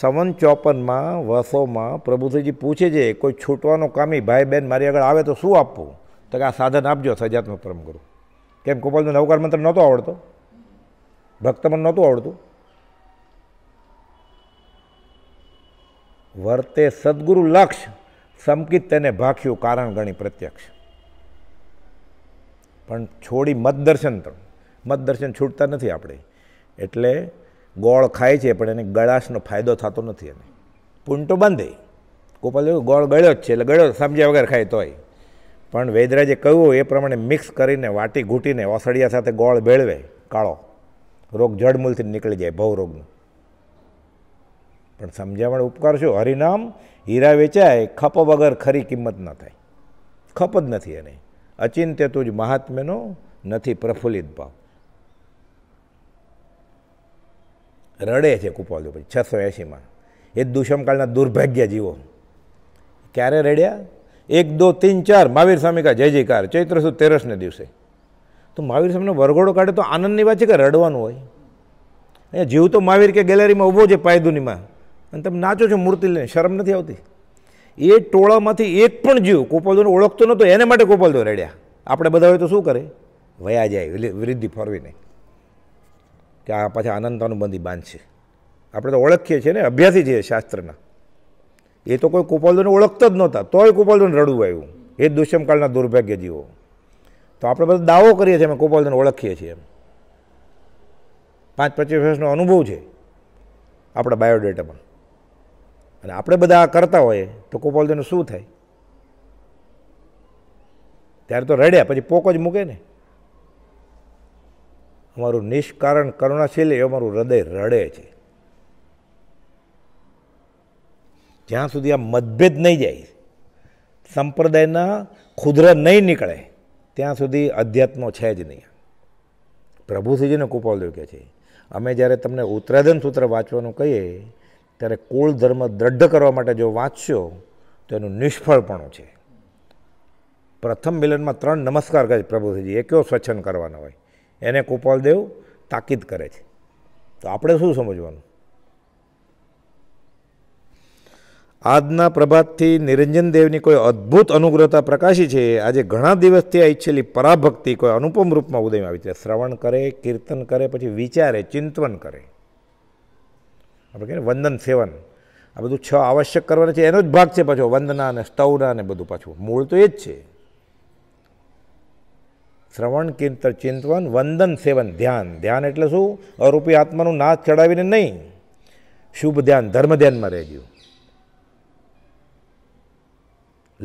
સવન ચોપનમાં વસોમાં પ્રભુજીજી પૂછે છે કોઈ છૂટવાનો કામી ભાઈ બહેન મારી આગળ આવે તો શું આપવું તો કે આ સાધન આપજો સજાત્મક પરમ ગુરુ કેમ ગોપાલનો નવકાર મંત્ર નહોતો આવડતો ભક્તમન નહોતું આવડતું વર્તે સદગુરુ લક્ષ સમકિત તેને ભાખ્યું કારણ ગણી પ્રત્યક્ષ પણ છોડી મતદર્શન દર્શન મત છૂટતા નથી આપણે એટલે ગોળ ખાય છે પણ એને ગળાશનો ફાયદો થતો નથી એને પૂંટો બાંધે ગોપાલ ગોળ ગળ્યો જ છે એટલે ગળ્યો સમજ્યા વગર ખાય તોય પણ વૈદરાજે કહ્યું એ પ્રમાણે મિક્સ કરીને વાટી ઘૂંટીને ઓસડિયા સાથે ગોળ ભેળવે કાળો રોગ જડમૂલથી નીકળી જાય ભવરોગનો પણ સમજાવણ ઉપકાર શું હરિનામ હીરા વેચાય ખપ વગર ખરી કિંમત ન થાય ખપ જ નથી એને અચિંત્ય તું જ મહાત્મ્યનો નથી પ્રફુલ્લિત ભાવ રડે છે કુપાલજો પછી છસો એંશીમાં એ દુષ્મકાળના દુર્ભાગ્ય જીવો ક્યારે રડ્યા એક દો તીન ચાર મહાવીર સ્વામી કા જય જયકાર ચૈત્ર સુદ તેરસને દિવસે તો મહાવીર સ્વામીનો વરઘોડો કાઢે તો આનંદની વાત છે કે રડવાનું હોય અહીંયા જીવ તો મહાવીર કે ગેલેરીમાં ઊભો છે પાયદુનીમાં અને તમે નાચો છો મૂર્તિ લઈને શરમ નથી આવતી એ ટોળામાંથી એક પણ જીવ કોપાલદોને ઓળખતો નહોતો એને માટે કોપાલદો રડ્યા આપણે બધા હોય તો શું કરે વયા જાય વૃદ્ધિ નહીં કે આ પાછા અનંતાનુબંધી બાંધશે આપણે તો ઓળખીએ છીએ ને અભ્યાસી છીએ શાસ્ત્રના એ તો કોઈ કુપાલદોને ઓળખતો જ નહોતા તોય કુપાલદોને રડવું આવ્યું એ દુષ્યમકાળના દુર્ભાગ્ય જીવો તો આપણે બધો દાવો કરીએ છીએ અમે કુપાલદોને ઓળખીએ છીએ એમ પાંચ પચીસ વર્ષનો અનુભવ છે આપણા બાયોડેટામાં અને આપણે બધા આ કરતા હોઈએ તો કુપાલદોને શું થાય ત્યારે તો રડ્યા પછી પોક જ મૂકે ને અમારું નિષ્કારણ કરુણાશીલ એ અમારું હૃદય રડે છે જ્યાં સુધી આ મતભેદ નહીં જાય સંપ્રદાયના ખુદ્ર નહીં નીકળે ત્યાં સુધી અધ્યાત્મો છે જ નહીં પ્રભુશ્રીજીને કુપાલદેવ કહે છે અમે જ્યારે તમને ઉત્તરાધન સૂત્ર વાંચવાનું કહીએ ત્યારે કુળ ધર્મ દ્રઢ કરવા માટે જો વાંચશો તો એનું નિષ્ફળપણું છે પ્રથમ મિલનમાં ત્રણ નમસ્કાર કહે પ્રભુશ્રીજી એ કયો સ્વચ્છન કરવાનો હોય એને ગોપાલદેવ તાકીદ કરે છે તો આપણે શું સમજવાનું આજના પ્રભાતથી નિરંજન દેવની કોઈ અદ્ભુત અનુગ્રહતા પ્રકાશી છે આજે ઘણા દિવસથી આ ઈચ્છેલી પરાભક્તિ કોઈ અનુપમ રૂપમાં ઉદયમાં આવી છે શ્રવણ કરે કીર્તન કરે પછી વિચારે ચિંતવન કરે આપણે કહીએ વંદન સેવન આ બધું છ આવશ્યક કરવાના છે એનો જ ભાગ છે પાછો વંદના અને સ્તવના ને બધું પાછું મૂળ તો એ જ છે શ્રવણ કીર્તન ચિંતવન વંદન સેવન ધ્યાન ધ્યાન એટલે શું અરૂપી આત્માનું નાશ ચડાવીને નહીં શુભ ધ્યાન ધર્મ ધ્યાનમાં રહેજો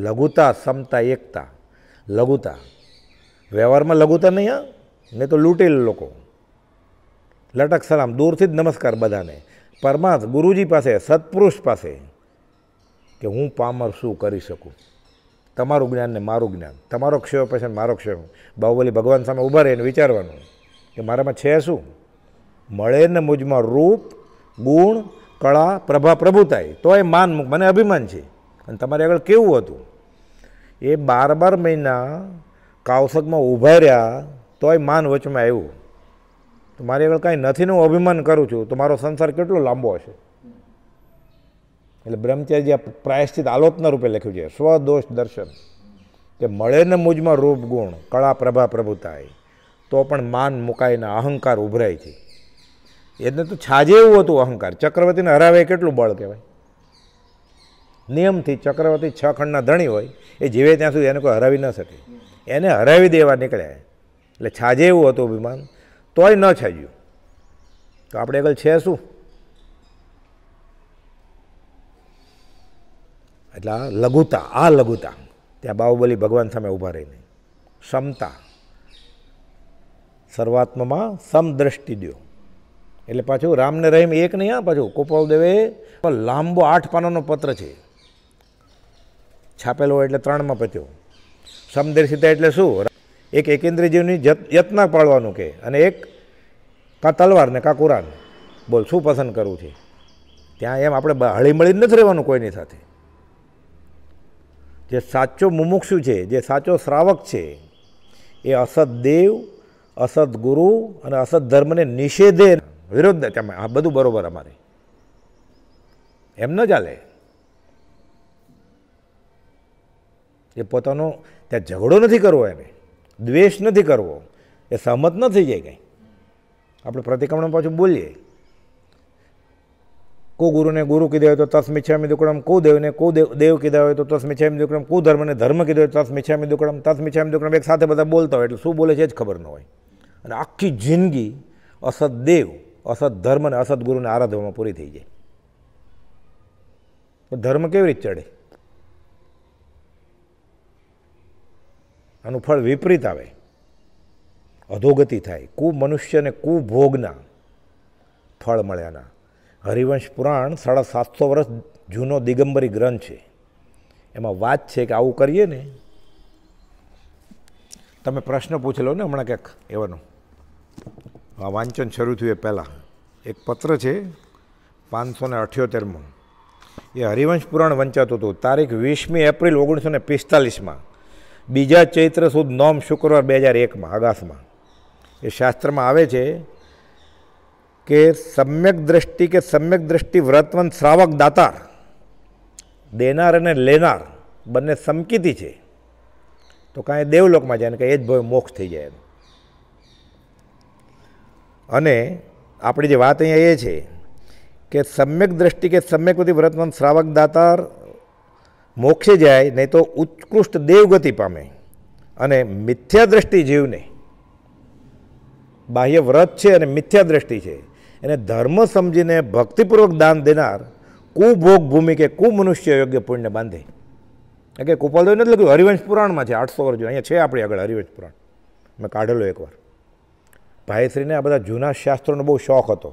લઘુતા સમતા એકતા લઘુતા વ્યવહારમાં લઘુતા નહીં હા નહીં તો લૂંટેલ લોકો લટક સલામ દૂરથી જ નમસ્કાર બધાને પરમાર્થ ગુરુજી પાસે સત્પુરુષ પાસે કે હું પામર શું કરી શકું તમારું જ્ઞાન ને મારું જ્ઞાન તમારો ક્ષયો પછી ને મારો ક્ષયો બાહુબલી ભગવાન સામે ઊભા રહીને વિચારવાનું કે મારામાં છે શું મળે ને મુજમાં રૂપ ગુણ કળા પ્રભા પ્રભુતાઈ તો એ માન મને અભિમાન છે અને તમારે આગળ કેવું હતું એ બાર બાર મહિના કાવસકમાં ઊભા રહ્યા તોય માન વચમાં આવ્યું તો મારી આગળ કાંઈ નથી ને હું અભિમાન કરું છું તો મારો સંસાર કેટલો લાંબો હશે એટલે બ્રહ્મચર્ય પ્રાયશ્ચિત આલોચના રૂપે લખ્યું છે સ્વદોષ દર્શન કે મળે ને મુજમાં રૂપ ગુણ કળા પ્રભા પ્રભુતાય તો પણ માન મુકાઈને અહંકાર ઉભરાય છે એટલે તો છાજે એવું હતું અહંકાર ચક્રવર્તીને હરાવે કેટલું બળ કહેવાય નિયમથી ચક્રવર્તી છ ખંડના ધણી હોય એ જીવે ત્યાં સુધી એને કોઈ હરાવી ન શકે એને હરાવી દેવા નીકળ્યા એટલે છાજે એવું હતું અભિમાન તોય ન છાજ્યું તો આપણે આગળ છે શું એટલે આ લઘુતા આ લઘુતા ત્યાં બાહુબલી ભગવાન સામે ઊભા રહીને ક્ષમતા સર્વાત્મમાં સમદ્રષ્ટિ દો એટલે પાછું રામને રહીમ એક નહીં આ પાછું કોપાલદેવે લાંબો આઠ પાનોનો પત્ર છે છાપેલો એટલે ત્રણમાં પત્યો સમદ્રષ્ટિતા એટલે શું એક એકેન્દ્રજીવની યત્ન પાડવાનું કે અને એક કાં તલવાર ને કાં કુરાન બોલ શું પસંદ કરવું છે ત્યાં એમ આપણે હળીમળી જ નથી રહેવાનું કોઈની સાથે જે સાચો મુમુક્ષુ છે જે સાચો શ્રાવક છે એ અસત દેવ અસત ગુરુ અને અસત ધર્મને નિષેધે વિરોધ તમે આ બધું બરાબર અમારે એમ ન ચાલે એ પોતાનો ત્યાં ઝઘડો નથી કરવો એને દ્વેષ નથી કરવો એ સહમત ન થઈ જાય કંઈ આપણે પ્રતિક્રમણ પાછું બોલીએ કો ગુરુને ગુરુ કીધા હોય તો તસ્મિચ્છામી દુકડમ કો દેવને કો દેવ કીધા હોય તો તસ્મિચ્છામી દુકડમ કો ધર્મને ધર્મ કીધો હોય તસ્મિચ્છામી દુકડમ તસ્મિચ્છામી દુકડમ એક સાથે બધા બોલતા હોય એટલે શું બોલે છે જ ખબર ન હોય અને આખી જિંદગી અસત દેવ અસત ધર્મ અને અસત ગુરુને આરાધવામાં પૂરી થઈ જાય ધર્મ કેવી રીતે ચડે આનું ફળ વિપરીત આવે અધોગતિ થાય કુ મનુષ્યને કુ ભોગના ફળ મળ્યાના હરિવંશ પુરાણ સાડા સાતસો વર્ષ જૂનો દિગંબરી ગ્રંથ છે એમાં વાત છે કે આવું કરીએ ને તમે પ્રશ્ન પૂછેલો ને હમણાં ક્યાંક એવાનો આ વાંચન શરૂ થયું એ પહેલાં એક પત્ર છે પાંચસો ને અઠ્યોતેરમાં એ હરિવંશ પુરાણ વંચાતું હતું તારીખ વીસમી એપ્રિલ ઓગણીસો ને પિસ્તાલીસમાં બીજા ચૈત્ર સુદ નોમ શુક્રવાર બે હજાર એકમાં આગાસમાં એ શાસ્ત્રમાં આવે છે કે સમ્યક દ્રષ્ટિ કે સમ્યક દ્રષ્ટિ વ્રતવંત શ્રાવક દાતાર દેનાર અને લેનાર બંને સમકીતી છે તો કાંઈ દેવલોકમાં જાય ને કંઈ એ જ ભાઈ મોક્ષ થઈ જાય અને આપણી જે વાત અહીંયા એ છે કે સમ્યક દ્રષ્ટિ કે સમ્યકવતી વ્રતવંત શ્રાવક દાતાર મોક્ષે જાય નહીં તો ઉત્કૃષ્ટ દેવગતિ પામે અને મિથ્યા દ્રષ્ટિ જીવને બાહ્ય વ્રત છે અને મિથ્યા દ્રષ્ટિ છે એને ધર્મ સમજીને ભક્તિપૂર્વક દાન દેનાર કુભોગ ભૂમિ કે મનુષ્ય યોગ્ય પુણ્ય બાંધે કે કુપાલદેવ નથી લખ્યું હરિવંશ પુરાણમાં છે આઠસો વર્ષ અહીંયા છે આપણી આગળ હરિવંશ પુરાણ મેં કાઢેલો એકવાર ભાઈશ્રીને આ બધા જૂના શાસ્ત્રોનો બહુ શોખ હતો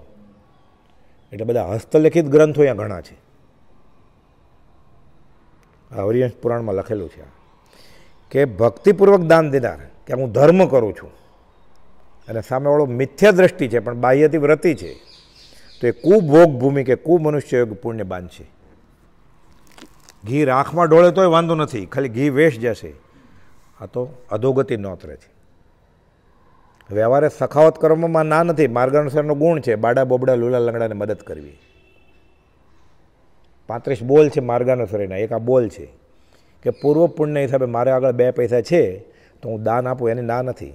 એટલે બધા હસ્તલેખિત ગ્રંથો અહીંયા ઘણા છે આ હરિવંશ પુરાણમાં લખેલું છે કે ભક્તિપૂર્વક દાન દેનાર કે હું ધર્મ કરું છું અને સામેવાળો મિથ્યા દ્રષ્ટિ છે પણ બાહ્યથી વ્રતિ છે તો એ કુભોગ ભૂમિ કે કુમનુષ્યયોગ પુણ્ય બાંધશે ઘી આંખમાં ડોળે તોય વાંધો નથી ખાલી ઘી વેશ જશે આ તો અધોગતિ નોતરે છે વ્યવહારે સખાવત કર્મમાં ના નથી માર્ગાનુસારનો ગુણ છે બાડા બોબડા લુલા લંગડાને મદદ કરવી પાંત્રીસ બોલ છે માર્ગાનુસરીના એક આ બોલ છે કે પૂર્વ પુણ્ય હિસાબે મારે આગળ બે પૈસા છે તો હું દાન આપું એને ના નથી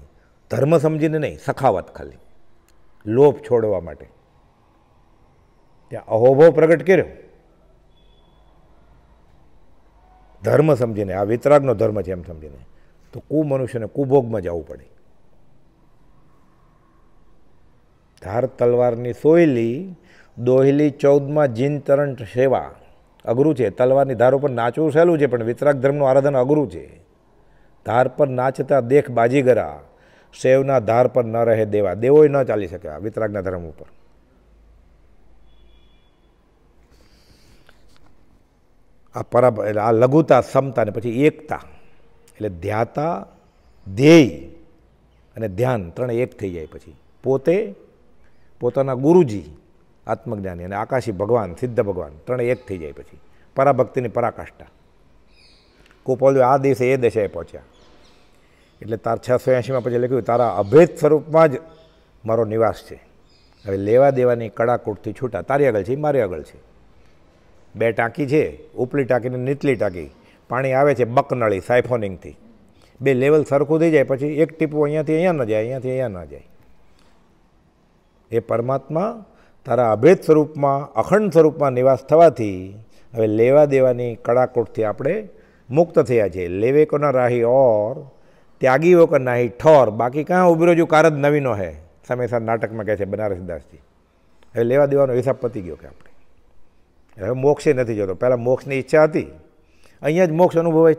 ધર્મ સમજીને નહીં સખાવત ખાલી લોભ છોડવા માટે ત્યાં અહોભો પ્રગટ કર્યો ધર્મ સમજીને આ વિતરાગનો ધર્મ છે એમ સમજીને તો કુ મનુષ્યને કુભોગમાં જવું પડે ધાર તલવારની સોયલી દોહેલી ચૌદમાં જીન સેવા અઘરું છે તલવારની ધાર ઉપર નાચવું સહેલું છે પણ વિતરાગ ધર્મનું આરાધન અઘરું છે ધાર પર નાચતા દેખ બાજીગરા સેવના ધાર પર ન રહે દેવા દેવોય ન ચાલી શકે આ વિતરાગના ધર્મ ઉપર આ પરા એટલે આ લઘુતા સમતા ને પછી એકતા એટલે ધ્યાતા ધ્યેય અને ધ્યાન ત્રણે એક થઈ જાય પછી પોતે પોતાના ગુરુજી આત્મજ્ઞાની અને આકાશી ભગવાન સિદ્ધ ભગવાન ત્રણે એક થઈ જાય પછી પરાભક્તિની પરાકાષ્ઠા કોપોલ્યો આ દિવસે એ દશાએ પહોંચ્યા એટલે તાર છસો એંશીમાં પછી લખ્યું તારા અભેદ સ્વરૂપમાં જ મારો નિવાસ છે હવે લેવા દેવાની કડાકૂટથી છૂટા તારી આગળ છે મારી આગળ છે બે ટાંકી છે ઉપલી ટાંકીને નીચલી ટાંકી પાણી આવે છે બકનળી સાયફોનિંગથી બે લેવલ સરખું થઈ જાય પછી એક ટીપું અહીંયાથી અહીંયા ન જાય અહીંયાથી અહીંયા ન જાય એ પરમાત્મા તારા અભેદ સ્વરૂપમાં અખંડ સ્વરૂપમાં નિવાસ થવાથી હવે લેવા દેવાની કડાકૂટથી આપણે મુક્ત થયા છીએ લેવેકોના રાહી ઓર ત્યાગી વો નાહી ઠોર બાકી કાં ઉભરો જો કાર જ નવીનો હે સમયસર નાટકમાં કહે છે બનારસદાસજી હવે લેવા દેવાનો હિસાબ પતી ગયો કે આપણે હવે મોક્ષે નથી જતો પહેલાં મોક્ષની ઈચ્છા હતી અહીંયા જ મોક્ષ અનુભવાય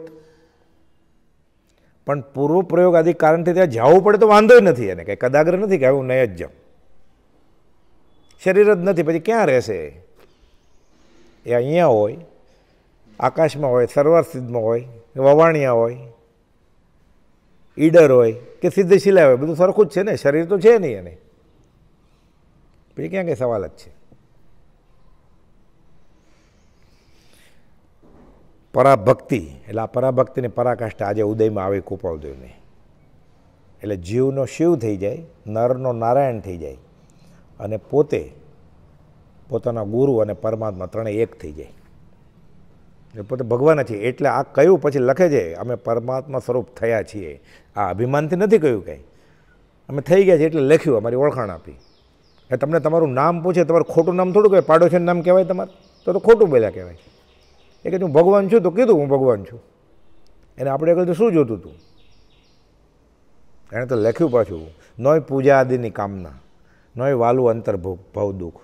પણ પૂર્વ પ્રયોગ આદિ કારણથી ત્યાં જવું પડે તો વાંધો જ નથી એને કંઈ કદાગ્ર નથી કે હવે હું નહીં જ જાઉં શરીર જ નથી પછી ક્યાં રહેશે એ અહીંયા હોય આકાશમાં હોય સર્વર સિદ્ધમાં હોય વવાણિયા હોય ઈડર હોય કે સિદ્ધ શિલા હોય બધું સરખું જ છે ને શરીર તો છે નહીં એને પછી ક્યાં કંઈ સવાલ જ છે પરાભક્તિ એટલે આ પરાભક્તિને પરાકાષ્ઠા આજે ઉદયમાં આવે કુપાવદેવને એટલે જીવનો શિવ થઈ જાય નરનો નારાયણ થઈ જાય અને પોતે પોતાના ગુરુ અને પરમાત્મા ત્રણે એક થઈ જાય પોતે ભગવાન છે એટલે આ કયું પછી લખે છે અમે પરમાત્મા સ્વરૂપ થયા છીએ આ અભિમાનથી નથી કહ્યું કંઈ અમે થઈ ગયા છીએ એટલે લખ્યું અમારી ઓળખાણ આપી એ તમને તમારું નામ પૂછે તમારું ખોટું નામ થોડું કહેવાય પાડોશીનું નામ કહેવાય તમારે તો તો ખોટું બોલ્યા કહેવાય એ કે હું ભગવાન છું તો કીધું હું ભગવાન છું એને આપણે એક તો શું જોતું હતું એણે તો લખ્યું પાછું નોય પૂજા આદિની કામના નોય વાલું અંતર્ભોગ ભવ દુઃખ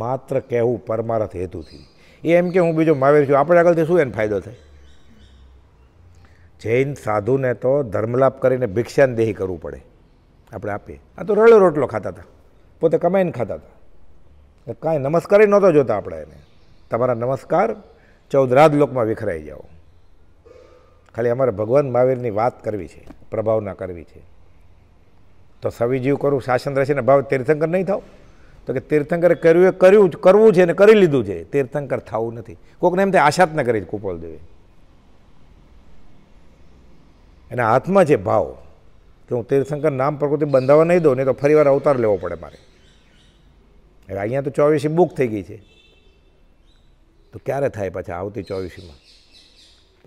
માત્ર કહેવું પરમારથ હેતુથી એ એમ કે હું બીજો માવેર છું આપણે આગળથી શું એને ફાયદો થાય જૈન સાધુને તો ધર્મલાપ કરીને ભિક્ષાન દેહી કરવું પડે આપણે આપીએ આ તો રળો રોટલો ખાતા હતા પોતે કમાઈને ખાતા હતા કાંઈ નમસ્કાર નહોતો જોતા આપણે એને તમારા નમસ્કાર ચૌદરાદ લોકમાં વિખરાઈ જાઓ ખાલી અમારે ભગવાન મહાવીરની વાત કરવી છે પ્રભાવના કરવી છે તો સવિજીવ કરું શાસન રહેશે ને ભાવ તીર્થંકર નહીં થાવ તો કે તીર્થંકરે કર્યું એ કર્યું જ કરવું છે ને કરી લીધું છે તીર્થંકર થવું નથી કોકને એમ તે જ ન કરી કુપોલ દેવે એના હાથમાં છે ભાવ કે હું તીર્થંકર નામ પ્રકૃતિ બંધાવવા નહીં દઉં ને તો ફરીવાર અવતાર લેવો પડે મારે એટલે અહીંયા તો ચોવીસી બુક થઈ ગઈ છે તો ક્યારે થાય પાછા આવતી ચોવીસીમાં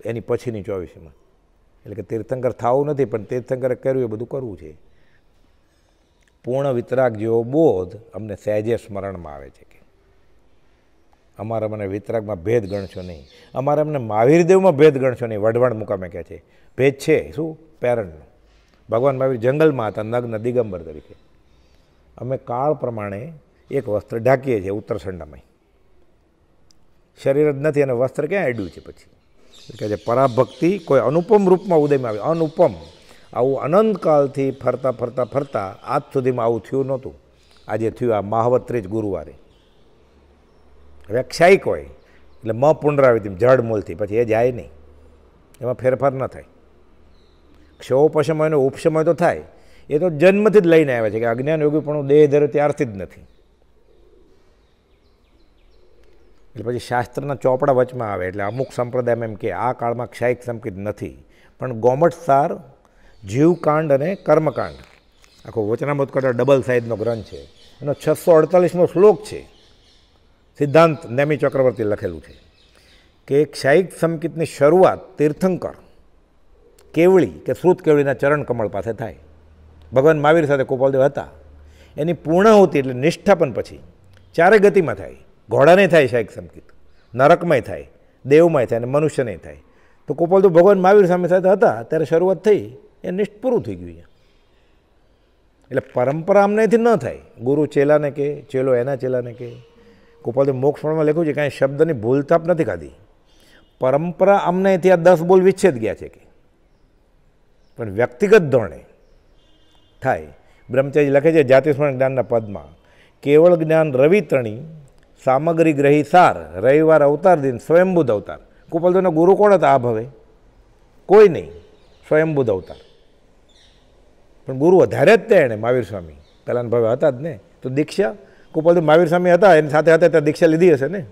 એની પછીની ચોવીસીમાં એટલે કે તીર્થંકર થવું નથી પણ તીર્થંકરે કર્યું એ બધું કરવું છે પૂર્ણ વિતરાગ જેવો બોધ અમને સહેજે સ્મરણમાં આવે છે કે અમારા મને વિતરાગમાં ભેદ ગણશો નહીં અમારે અમને મહાવીરદેવમાં ભેદ ગણશો નહીં વઢવાણ મુકામે કહે છે ભેદ છે શું પેરન્ટનો ભગવાન મહાવીર જંગલમાં હતા નગ્ન દિગંબર તરીકે અમે કાળ પ્રમાણે એક વસ્ત્ર ઢાંકીએ છીએ ઉત્તર શરીર જ નથી અને વસ્ત્ર ક્યાં અડ્યું છે પછી કે જે પરાભક્તિ કોઈ અનુપમ રૂપમાં ઉદયમાં આવે અનુપમ આવું અનંતકાલથી ફરતા ફરતા ફરતા આજ સુધીમાં આવું થયું નહોતું આજે થયું આ મહાવત્રી જ ગુરુવારે વ્યાખ્યાયિક હોય એટલે મ પુનરાવૃત્તિ જડ મૂળથી પછી એ જાય નહીં એમાં ફેરફાર ન થાય ક્ષોપશમય અને ઉપશમય તો થાય એ તો જન્મથી જ લઈને આવે છે કે અજ્ઞાન યોગી પણ દેહ ધર્યો ત્યારથી જ નથી એટલે પછી શાસ્ત્રના ચોપડા વચમાં આવે એટલે અમુક સંપ્રદાયમાં એમ કે આ કાળમાં ક્ષાયિક સંકિત નથી પણ ગોમટ સાર જીવકાંડ અને કર્મકાંડ આખો વચનામૃત કરતાં ડબલ સાઇઝનો ગ્રંથ છે એનો છસો અડતાલીસમો શ્લોક છે સિદ્ધાંત નેમી ચક્રવર્તી લખેલું છે કે ક્ષાયિક સંકિતની શરૂઆત તીર્થંકર કેવળી કે શ્રુત કેવળીના ચરણ કમળ પાસે થાય ભગવાન મહાવીર સાથે ગોપાલદેવ હતા એની પૂર્ણાહુતિ એટલે નિષ્ઠાપન પછી ચારે ગતિમાં થાય ઘોડાને થાય શાયક સંકિત નરકમાંય થાય દેવમાંય થાય અને મનુષ્યને થાય તો ગોપાલદેવ ભગવાન મહાવીર સામે સાથે હતા ત્યારે શરૂઆત થઈ એ નિષ્ઠ પૂરું થઈ ગયું છે એટલે પરંપરા અમનેથી ન થાય ગુરુ ચેલાને કે ચેલો એના ચેલાને કે ગોપાલદેવ મોક્ષમાં લખ્યું છે કાંઈ શબ્દની ભૂલતાપ નથી ખાધી પરંપરા અમનેથી આ દસ બોલ વિચ્છેદ ગયા છે કે પણ વ્યક્તિગત ધોરણે થાય બ્રહ્મચારી લખે છે જાતિસ્મરણ જ્ઞાનના પદમાં કેવળ જ્ઞાન રવિતણી સામગ્રી ગ્રહી સાર રવિવાર અવતાર દિન સ્વયંભૂત અવતાર ગોપાલદેવનો ગુરુ કોણ હતા આ ભવે કોઈ નહીં સ્વયંભૂત અવતાર પણ ગુરુ વધારે જ તે એણે મહાવીર સ્વામી પહેલાંના ભાવે હતા જ ને તો દીક્ષા કુપલદેવ મહાવીર સ્વામી હતા એની સાથે હતા ત્યાં દીક્ષા લીધી હશે ને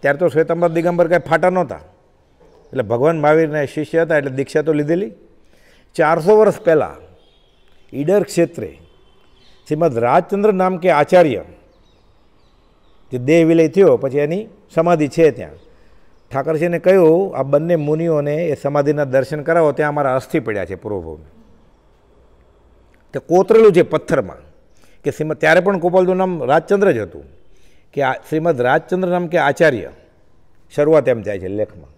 ત્યારે તો શ્વેતંબર દિગંબર કાંઈ ફાટા નહોતા એટલે ભગવાન મહાવીરના શિષ્ય હતા એટલે દીક્ષા તો લીધેલી ચારસો વર્ષ પહેલાં ઈડર ક્ષેત્રે શ્રીમદ રાજચંદ્ર નામ કે આચાર્ય જે દેહ વિલય થયો પછી એની સમાધિ છે ત્યાં ઠાકરસિંહને કહ્યું આ બંને મુનિઓને એ સમાધિના દર્શન કરાવો ત્યાં અમારા અસ્થિ પડ્યા છે પૂર્વભૂમિ તે કોતરેલું છે પથ્થરમાં કે શ્રીમદ ત્યારે પણ ગોપાલનું નામ રાજચંદ્ર જ હતું કે આ શ્રીમદ રાજચંદ્ર નામ કે આચાર્ય શરૂઆત એમ જાય છે લેખમાં